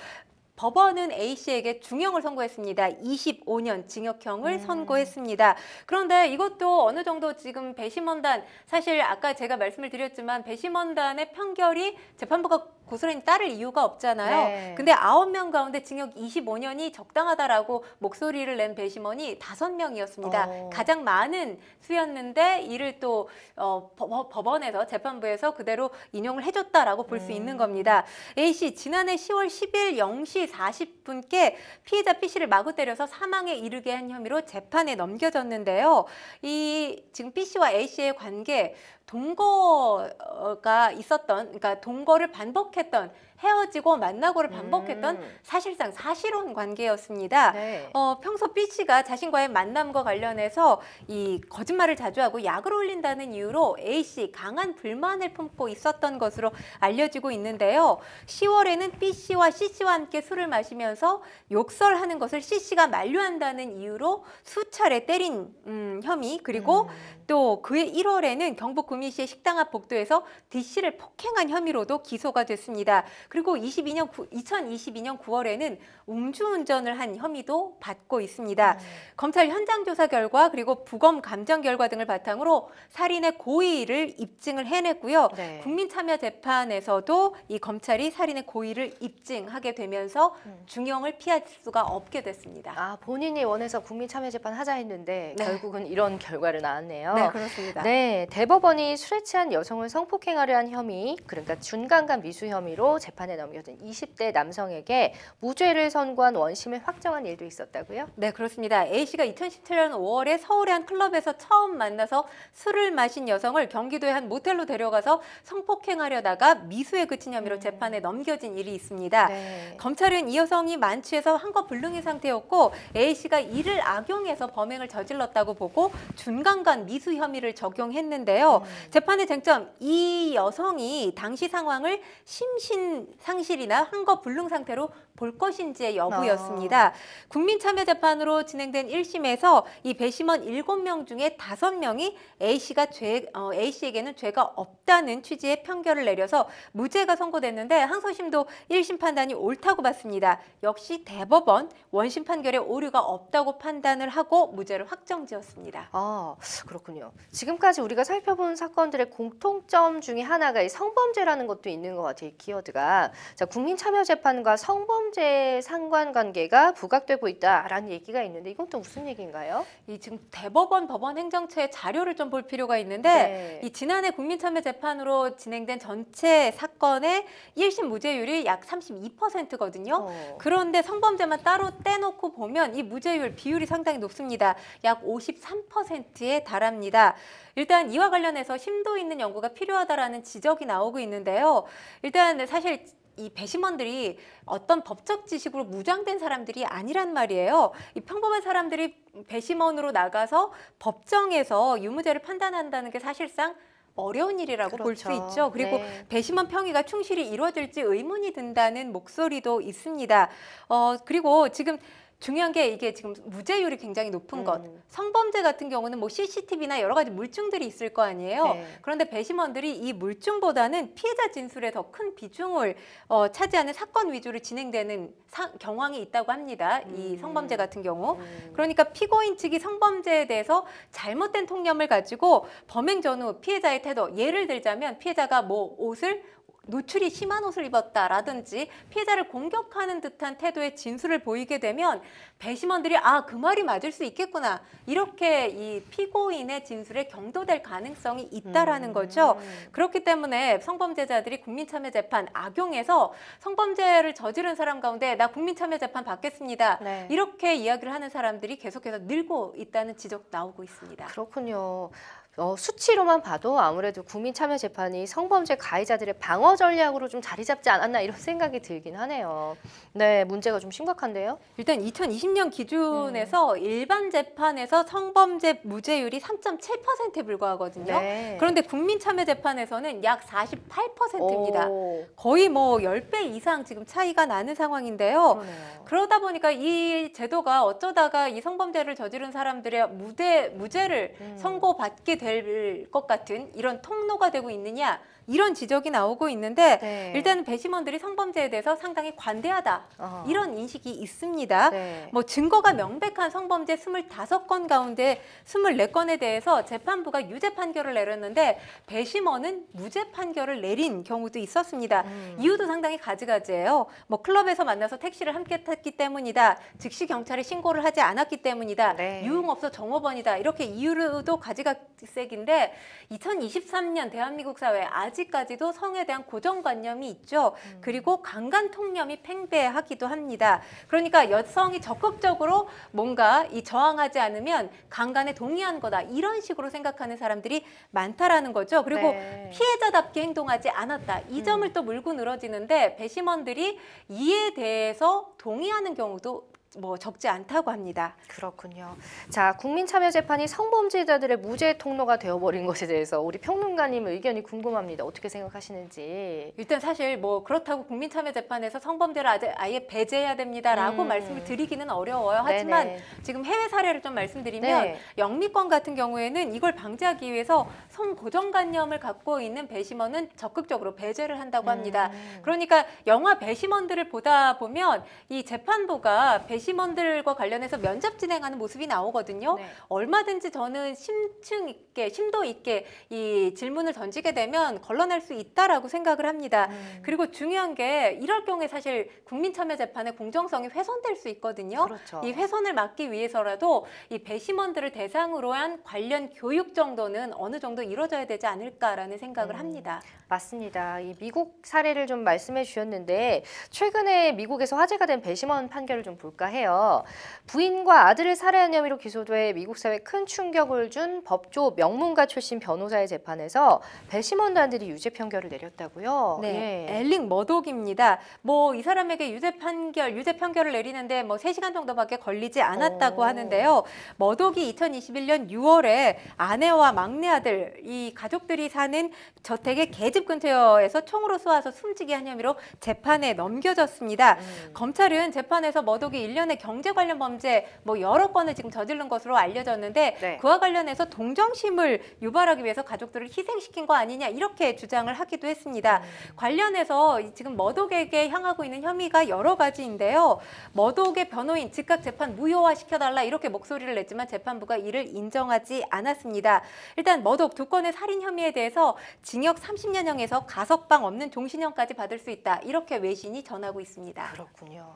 법원은 A 씨에게 중형을 선고했습니다. 25년 징역형을 음. 선고했습니다. 그런데 이것도 어느 정도 지금 배심원단 사실 아까 제가 말씀을 드렸지만 배심원단의 판결이 재판부가 고스란히 따를 이유가 없잖아요. 네. 근데 아홉 명 가운데 징역 25년이 적당하다라고 목소리를 낸 배심원이 다섯 명이었습니다 어. 가장 많은 수였는데 이를 또 어, 법원에서 재판부에서 그대로 인용을 해줬다라고 볼수 음. 있는 겁니다. A 씨 지난해 10월 10일 0시 40분께 피해자 B 씨를 마구 때려서 사망에 이르게 한 혐의로 재판에 넘겨졌는데요. 이 지금 B 씨와 A 씨의 관계 동거가 있었던 그러니까 동거를 반복했던 헤어지고 만나고를 반복했던 음. 사실상 사실혼 관계였습니다. 네. 어, 평소 B 씨가 자신과의 만남과 관련해서 이 거짓말을 자주 하고 약을 올린다는 이유로 A 씨 강한 불만을 품고 있었던 것으로 알려지고 있는데요. 10월에는 B 씨와 C 씨와 함께 술을 마시면서 욕설하는 것을 C 씨가 만류한다는 이유로 수차례 때린 음, 혐의 그리고 음. 또 그해 1월에는 경북 구미시의 식당 앞 복도에서 D 씨를 폭행한 혐의로도 기소가 됐습니다. 그리고 22년 9, 2022년 9월에는 음주운전을 한 혐의도 받고 있습니다. 음. 검찰 현장 조사 결과 그리고 부검 감정 결과 등을 바탕으로 살인의 고의를 입증을 해냈고요. 네. 국민참여재판에서도 이 검찰이 살인의 고의를 입증하게 되면서 음. 중형을 피할 수가 없게 됐습니다. 아 본인이 원해서 국민참여재판 하자 했는데 네. 결국은 이런 결과를 낳았네요. 네 그렇습니다. 네 대법원이 술에 취한 여성을 성폭행하려 한 혐의 그러니까 중간간 미수 혐의로 재판 재판에 넘겨진 20대 남성에게 무죄를 선고한 원심을 확정한 일도 있었다고요? 네, 그렇습니다. A씨가 2017년 5월에 서울의 한 클럽에서 처음 만나서 술을 마신 여성을 경기도의 한 모텔로 데려가서 성폭행하려다가 미수에 그친 혐의로 음. 재판에 넘겨진 일이 있습니다. 네. 검찰은 이 여성이 만취해서 한껏 불능인 상태였고 A씨가 이를 악용해서 범행을 저질렀다고 보고 중간간 미수 혐의를 적용했는데요. 음. 재판의 쟁점, 이 여성이 당시 상황을 심신 상실이나 환거 불능 상태로 볼 것인지의 아. 여부였습니다. 아. 국민참여재판으로 진행된 1심에서 이 배심원 7명 중에 5명이 A씨가 죄, 어, A씨에게는 죄가 없다는 취지의 판결을 내려서 무죄가 선고됐는데 항소심도 1심 판단이 옳다고 봤습니다. 역시 대법원 원심 판결에 오류가 없다고 판단을 하고 무죄를 확정지었습니다. 아 그렇군요. 지금까지 우리가 살펴본 사건들의 공통점 중에 하나가 이 성범죄라는 것도 있는 것 같아요. 키워드가 자 국민참여재판과 성범 현재 상관관계가 부각되고 있다라는 얘기가 있는데 이건 또 무슨 얘기인가요? 이 지금 대법원 법원 행정처의 자료를 좀 볼 필요가 있는데 네. 이 지난해 국민참여 재판으로 진행된 전체 사건의 1심 무죄율이 약 32%거든요. 어. 그런데 성범죄만 따로 떼놓고 보면 이 무죄율 비율이 상당히 높습니다. 약 53%에 달합니다. 일단 이와 관련해서 심도 있는 연구가 필요하다라는 지적이 나오고 있는데요. 일단 사실 이 배심원들이 어떤 법적 지식으로 무장된 사람들이 아니란 말이에요. 이 평범한 사람들이 배심원으로 나가서 법정에서 유무죄를 판단한다는 게 사실상 어려운 일이라고 그렇죠. 볼수 있죠. 그리고 네. 배심원 평의가 충실히 이루어질지 의문이 든다는 목소리도 있습니다. 어, 그리고 지금 중요한 게 이게 지금 무죄율이 굉장히 높은 음. 것. 성범죄 같은 경우는 뭐 CCTV나 여러 가지 물증들이 있을 거 아니에요. 네. 그런데 배심원들이 이 물증보다는 피해자 진술에 더 큰 비중을 어, 차지하는 사건 위주로 진행되는 사, 경황이 있다고 합니다. 음. 이 성범죄 같은 경우. 음. 그러니까 피고인 측이 성범죄에 대해서 잘못된 통념을 가지고 범행 전후 피해자의 태도, 예를 들자면 피해자가 뭐 옷을 노출이 심한 옷을 입었다라든지 피해자를 공격하는 듯한 태도의 진술을 보이게 되면 배심원들이 아 그 말이 맞을 수 있겠구나 이렇게 이 피고인의 진술에 경도될 가능성이 있다라는 거죠. 음. 그렇기 때문에 성범죄자들이 국민참여재판 악용해서 성범죄를 저지른 사람 가운데 나 국민참여재판 받겠습니다 네. 이렇게 이야기를 하는 사람들이 계속해서 늘고 있다는 지적 나오고 있습니다. 그렇군요. 어, 수치로만 봐도 아무래도 국민참여재판이 성범죄 가해자들의 방어 전략으로 좀 자리 잡지 않았나 이런 생각이 들긴 하네요. 네, 문제가 좀 심각한데요. 일단 2020년 기준에서 음. 일반 재판에서 성범죄 무죄율이 3.7%에 불과하거든요. 네. 그런데 국민참여재판에서는 약 48%입니다. 오. 거의 뭐 10배 이상 지금 차이가 나는 상황인데요. 그러네요. 그러다 보니까 이 제도가 어쩌다가 이 성범죄를 저지른 사람들의 무대, 무죄를 음. 선고받게 되 될것 같은 이런 통로가 되고 있느냐 이런 지적이 나오고 있는데 네. 일단 배심원들이 성범죄에 대해서 상당히 관대하다 어. 이런 인식이 있습니다. 네. 뭐 증거가 명백한 성범죄 스물다섯 건 가운데 스물네 건에 대해서 재판부가 유죄 판결을 내렸는데 배심원은 무죄 판결을 내린 경우도 있었습니다. 음. 이유도 상당히 가지가지예요. 뭐 클럽에서 만나서 택시를 함께 탔기 때문이다. 즉시 경찰에 신고를 하지 않았기 때문이다. 네. 유흥업소 정업원이다 이렇게 이유도 가지가지 백색인데 2023년 대한민국 사회 아직까지도 성에 대한 고정관념이 있죠. 음. 그리고 강간 통념이 팽배하기도 합니다. 그러니까 여성이 적극적으로 뭔가 이 저항하지 않으면 강간에 동의한 거다 이런 식으로 생각하는 사람들이 많다라는 거죠. 그리고 네. 피해자답게 행동하지 않았다 이 점을 음. 또 물고 늘어지는데 배심원들이 이에 대해서 동의하는 경우도 뭐 적지 않다고 합니다. 그렇군요. 자, 국민참여재판이 성범죄자들의 무죄 통로가 되어버린 것에 대해서 우리 평론가님 의견이 궁금합니다. 어떻게 생각하시는지. 일단 사실 뭐 그렇다고 국민참여재판에서 성범죄를 아예 배제해야 됩니다라고 음. 말씀을 드리기는 어려워요. 하지만 네네. 지금 해외 사례를 좀 말씀드리면 네. 영미권 같은 경우에는 이걸 방지하기 위해서 성 고정관념을 갖고 있는 배심원은 적극적으로 배제를 한다고 합니다. 음. 그러니까 영화 배심원들을 보다 보면 이 재판부가 배심 심원들과 관련해서 면접 진행하는 모습이 나오거든요. 네. 얼마든지 저는 심층 있게 심도 있게 이 질문을 던지게 되면 걸러낼 수 있다라고 생각을 합니다. 음. 그리고 중요한 게 이럴 경우에 사실 국민참여재판의 공정성이 훼손될 수 있거든요. 그렇죠. 이 훼손을 막기 위해서라도 이 배심원들을 대상으로 한 관련 교육 정도는 어느 정도 이루어져야 되지 않을까라는 생각을 음. 합니다. 맞습니다. 이 미국 사례를 좀 말씀해 주셨는데 최근에 미국에서 화제가 된 배심원 판결을 좀 볼까요? 해요. 부인과 아들을 살해한 혐의로 기소돼 미국 사회에 큰 충격을 준 법조 명문가 출신 변호사의 재판에서 배심원단들이 유죄 판결을 내렸다고요. 네, 예. 엘링 머독입니다. 뭐 이 사람에게 유죄 판결, 유죄 판결을 내리는데 뭐 세시간 정도밖에 걸리지 않았다고 오. 어. 하는데요. 머독이 2021년 6월에 아내와 막내 아들 이 가족들이 사는 저택의 계집 근처에서 총으로 쏘아서 숨지게 한 혐의로 재판에 넘겨졌습니다. 음. 검찰은 재판에서 머독이 1년 관련해 경제 관련 범죄 뭐 여러 건을 지금 저지른 것으로 알려졌는데 네. 그와 관련해서 동정심을 유발하기 위해서 가족들을 희생시킨 거 아니냐 이렇게 주장을 하기도 했습니다. 음. 관련해서 지금 머독에게 향하고 있는 혐의가 여러 가지인데요. 머독의 변호인 즉각 재판 무효화 시켜달라 이렇게 목소리를 냈지만 재판부가 이를 인정하지 않았습니다. 일단 머독 두 건의 살인 혐의에 대해서 징역 30년형에서 가석방 없는 종신형까지 받을 수 있다 이렇게 외신이 전하고 있습니다. 그렇군요.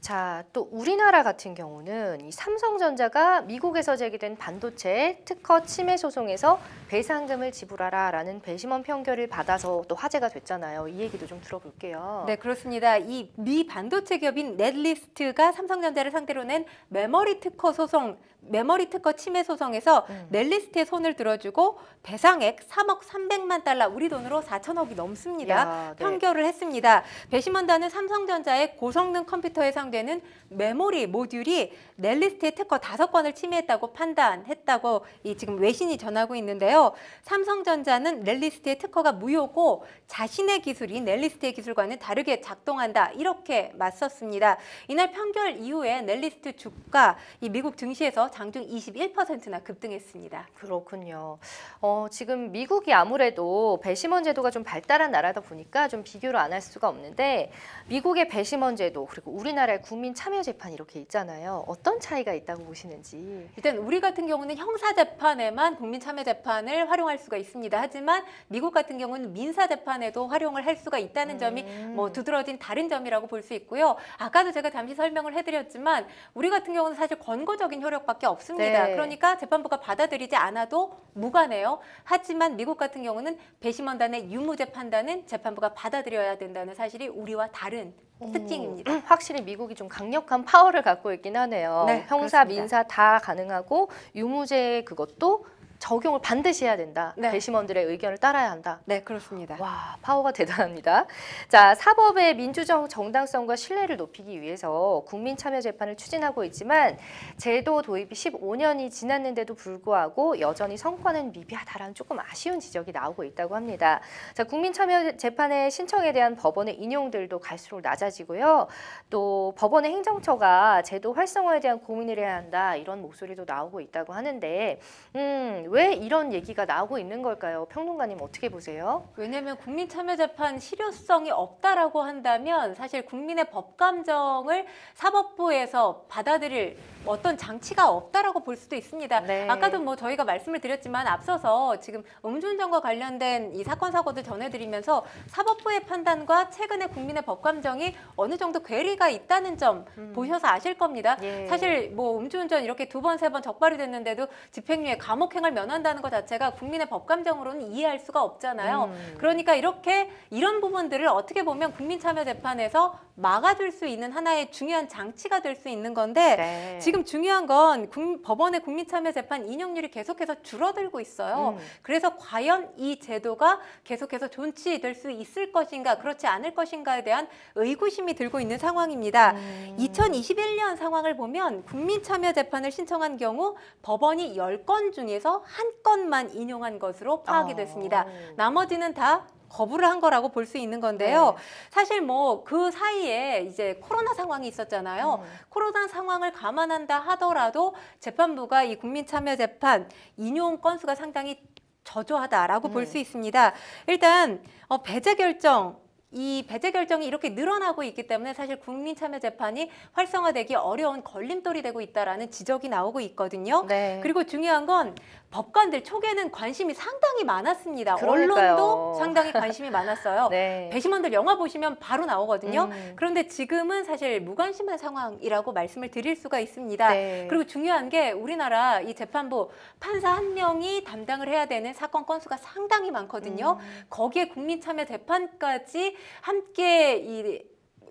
자 또. 우. 우리나라 같은 경우는 이 삼성전자가 미국에서 제기된 반도체 특허 침해 소송에서 배상금을 지불하라라는 배심원 판결을 받아서 또 화제가 됐잖아요. 이 얘기도 좀 들어볼게요. 네, 그렇습니다. 이 미 반도체 기업인 넷리스트가 삼성전자를 상대로 낸 메모리 특허 소송, 메모리 특허 침해 소송에서 음. 넷리스트의 손을 들어주고 배상액 3억 3 0 0만 달러, 우리 돈으로 4천억이 넘습니다. 야, 네. 판결을 했습니다. 배심원단은 삼성전자의 고성능 컴퓨터에 상대는메 메모리 모듈이 넬리스트의 특허 다섯 건을 침해했다고 판단했다고 이 지금 외신이 전하고 있는데요. 삼성전자는 넬리스트의 특허가 무효고 자신의 기술이 넬리스트의 기술과는 다르게 작동한다 이렇게 맞섰습니다. 이날 판결 이후에 넬리스트 주가 이 미국 증시에서 장중 21%나 급등했습니다. 그렇군요. 어, 지금 미국이 아무래도 배심원 제도가 좀 발달한 나라다 보니까 좀 비교를 안 할 수가 없는데 미국의 배심원 제도 그리고 우리나라의 국민 참여 재판 재판 이렇게 있잖아요. 어떤 차이가 있다고 보시는지. 일단 우리 같은 경우는 형사 재판에만 국민 참여 재판을 활용할 수가 있습니다. 하지만 미국 같은 경우는 민사 재판에도 활용을 할 수가 있다는 음. 점이 뭐 두드러진 다른 점이라고 볼 수 있고요. 아까도 제가 잠시 설명을 해드렸지만 우리 같은 경우는 사실 권고적인 효력밖에 없습니다. 네. 그러니까 재판부가 받아들이지 않아도 무관해요. 하지만 미국 같은 경우는 배심원단의 유무재 판단은 재판부가 받아들여야 된다는 사실이 우리와 다른 특징입니다. 확실히 미국이 좀 강력한 파워를 갖고 있긴 하네요. 네, 형사, 그렇습니다. 민사 다 가능하고 유무죄 그것도 적용을 반드시 해야 된다. 네. 배심원들의 의견을 따라야 한다. 네, 그렇습니다. 와, 파워가 대단합니다. 자, 사법의 민주적 정당성과 신뢰를 높이기 위해서 국민 참여 재판을 추진하고 있지만 제도 도입이 15년이 지났는데도 불구하고 여전히 성과는 미비하다라는 조금 아쉬운 지적이 나오고 있다고 합니다. 자, 국민 참여 재판의 신청에 대한 법원의 인용들도 갈수록 낮아지고요. 또 법원의 행정처가 제도 활성화에 대한 고민을 해야 한다 이런 목소리도 나오고 있다고 하는데 음, 왜 이런 얘기가 나오고 있는 걸까요? 평론가님 어떻게 보세요? 왜냐하면 국민 참여 재판 실효성이 없다라고 한다면 사실 국민의 법 감정을 사법부에서 받아들일 어떤 장치가 없다라고 볼 수도 있습니다. 네. 아까도 뭐 저희가 말씀을 드렸지만 앞서서 지금 음주운전과 관련된 이 사건 사고들 전해드리면서 사법부의 판단과 최근에 국민의 법 감정이 어느 정도 괴리가 있다는 점 음. 보셔서 아실 겁니다. 예. 사실 뭐 음주운전 이렇게 두 번 세 번 적발이 됐는데도 집행유예 감옥행을 면 연한다는 것 자체가 국민의 법감정으로는 이해할 수가 없잖아요. 음. 그러니까 이렇게 이런 부분들을 어떻게 보면 국민참여재판에서 막아줄 수 있는 하나의 중요한 장치가 될 수 있는 건데 네. 지금 중요한 건 국, 법원의 국민참여재판 인용률이 계속해서 줄어들고 있어요. 음. 그래서 과연 이 제도가 계속해서 존치될 수 있을 것인가 그렇지 않을 것인가에 대한 의구심이 들고 있는 상황입니다. 음. 2021년 상황을 보면 국민참여재판을 신청한 경우 법원이 1 0건 중에서 한 건만 인용한 것으로 파악이 아. 됐습니다. 나머지는 다 거부를 한 거라고 볼 수 있는 건데요. 네. 사실 뭐 그 사이에 이제 코로나 상황이 있었잖아요. 음. 코로나 상황을 감안한다 하더라도 재판부가 이 국민참여재판 인용 건수가 상당히 저조하다라고 음. 볼수 네. 있습니다. 일단 어, 배제 결정 이 배제 결정이 이렇게 늘어나고 있기 때문에 사실 국민 참여 재판이 활성화되기 어려운 걸림돌이 되고 있다라는 지적이 나오고 있거든요. 네. 그리고 중요한 건 법관들 초기에는 관심이 상당히 많았습니다. 그러니까요. 언론도 상당히 관심이 많았어요. [LAUGHS] 네. 배심원들 영화 보시면 바로 나오거든요. 음. 그런데 지금은 사실 무관심한 상황이라고 말씀을 드릴 수가 있습니다. 네. 그리고 중요한 게 우리나라 이 재판부 판사 한 명이 담당을 해야 되는 사건 건수가 상당히 많거든요. 음. 거기에 국민 참여 재판까지 함께 이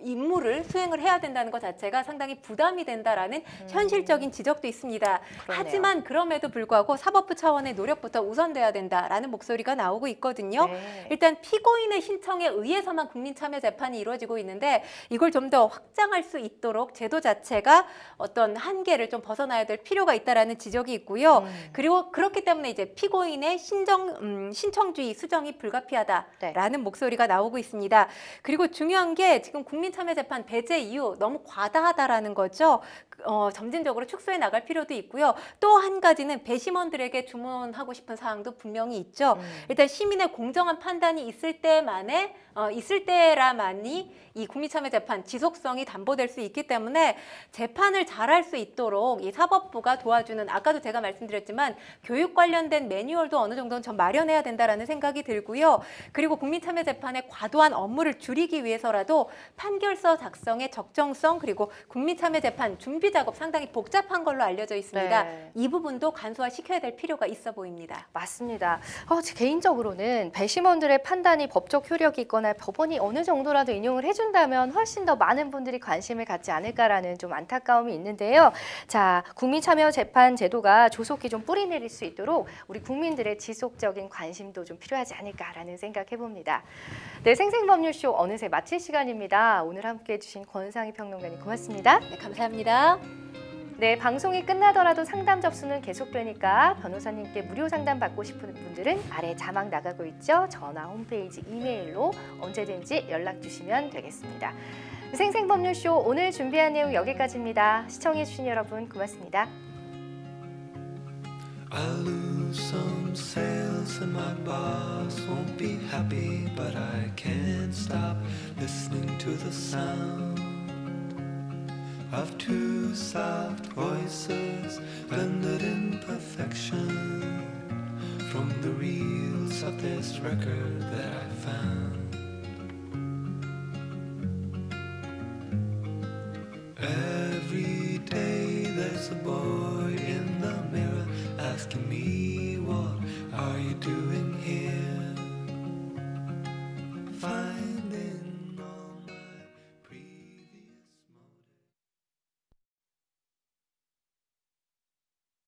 임무를 수행을 해야 된다는 것 자체가 상당히 부담이 된다라는 음. 현실적인 지적도 있습니다. 그러네요. 하지만 그럼에도 불구하고 사법부 차원의 노력부터 우선돼야 된다라는 목소리가 나오고 있거든요. 네. 일단 피고인의 신청에 의해서만 국민 참여 재판이 이루어지고 있는데 이걸 좀 더 확장할 수 있도록 제도 자체가 어떤 한계를 좀 벗어나야 될 필요가 있다라는 지적이 있고요. 음. 그리고 그렇기 때문에 이제 피고인의 신정 음, 신청주의 수정이 불가피하다라는 네. 목소리가 나오고 있습니다. 그리고 중요한 게 지금 국민 참여 재판 배제 이유 너무 과다하다라는 거죠. 어, 점진적으로 축소해 나갈 필요도 있고요. 또 한 가지는 배심원들에게 주문하고 싶은 사항도 분명히 있죠. 음. 일단 시민의 공정한 판단이 있을 때만에 어, 있을 때라만이 이 국민참여 재판 지속성이 담보될 수 있기 때문에 재판을 잘할 수 있도록 이 사법부가 도와주는 아까도 제가 말씀드렸지만 교육 관련된 매뉴얼도 어느 정도는 좀 마련해야 된다라는 생각이 들고요. 그리고 국민참여 재판의 과도한 업무를 줄이기 위해서라도 판결서 작성의 적정성 그리고 국민참여 재판 준비 작업 상당히 복잡한 걸로 알려져 있습니다. 네. 이 부분도 간소화 시켜야 될 필요가 있어 보입니다. 맞습니다. 어, 개인적으로는 배심원들의 판단이 법적 효력이 있거나 그러나 법원이 어느 정도라도 인용을 해준다면 훨씬 더 많은 분들이 관심을 갖지 않을까라는 좀 안타까움이 있는데요. 자, 국민참여재판 제도가 조속히 좀 뿌리 내릴 수 있도록 우리 국민들의 지속적인 관심도 좀 필요하지 않을까라는 생각해봅니다. 네, 생생법률쇼 어느새 마칠 시간입니다. 오늘 함께해 주신 권상희 평론가님 고맙습니다. 네, 감사합니다. 네, 방송이 끝나더라도 상담 접수는 계속되니까 변호사님께 무료 상담 받고 싶은 분들은 아래 자막 나가고 있죠. 전화, 홈페이지, 이메일로 언제든지 연락 주시면 되겠습니다. 생생법률쇼 오늘 준비한 내용 여기까지입니다. 시청해주신 여러분 고맙습니다. i l o s e some sales and my boss won't be happy But I can't stop listening to the sound of two soft voices blended in perfection from the reels of this record that I found. Every day there's a boy in the mirror asking me, What are you doing here? Find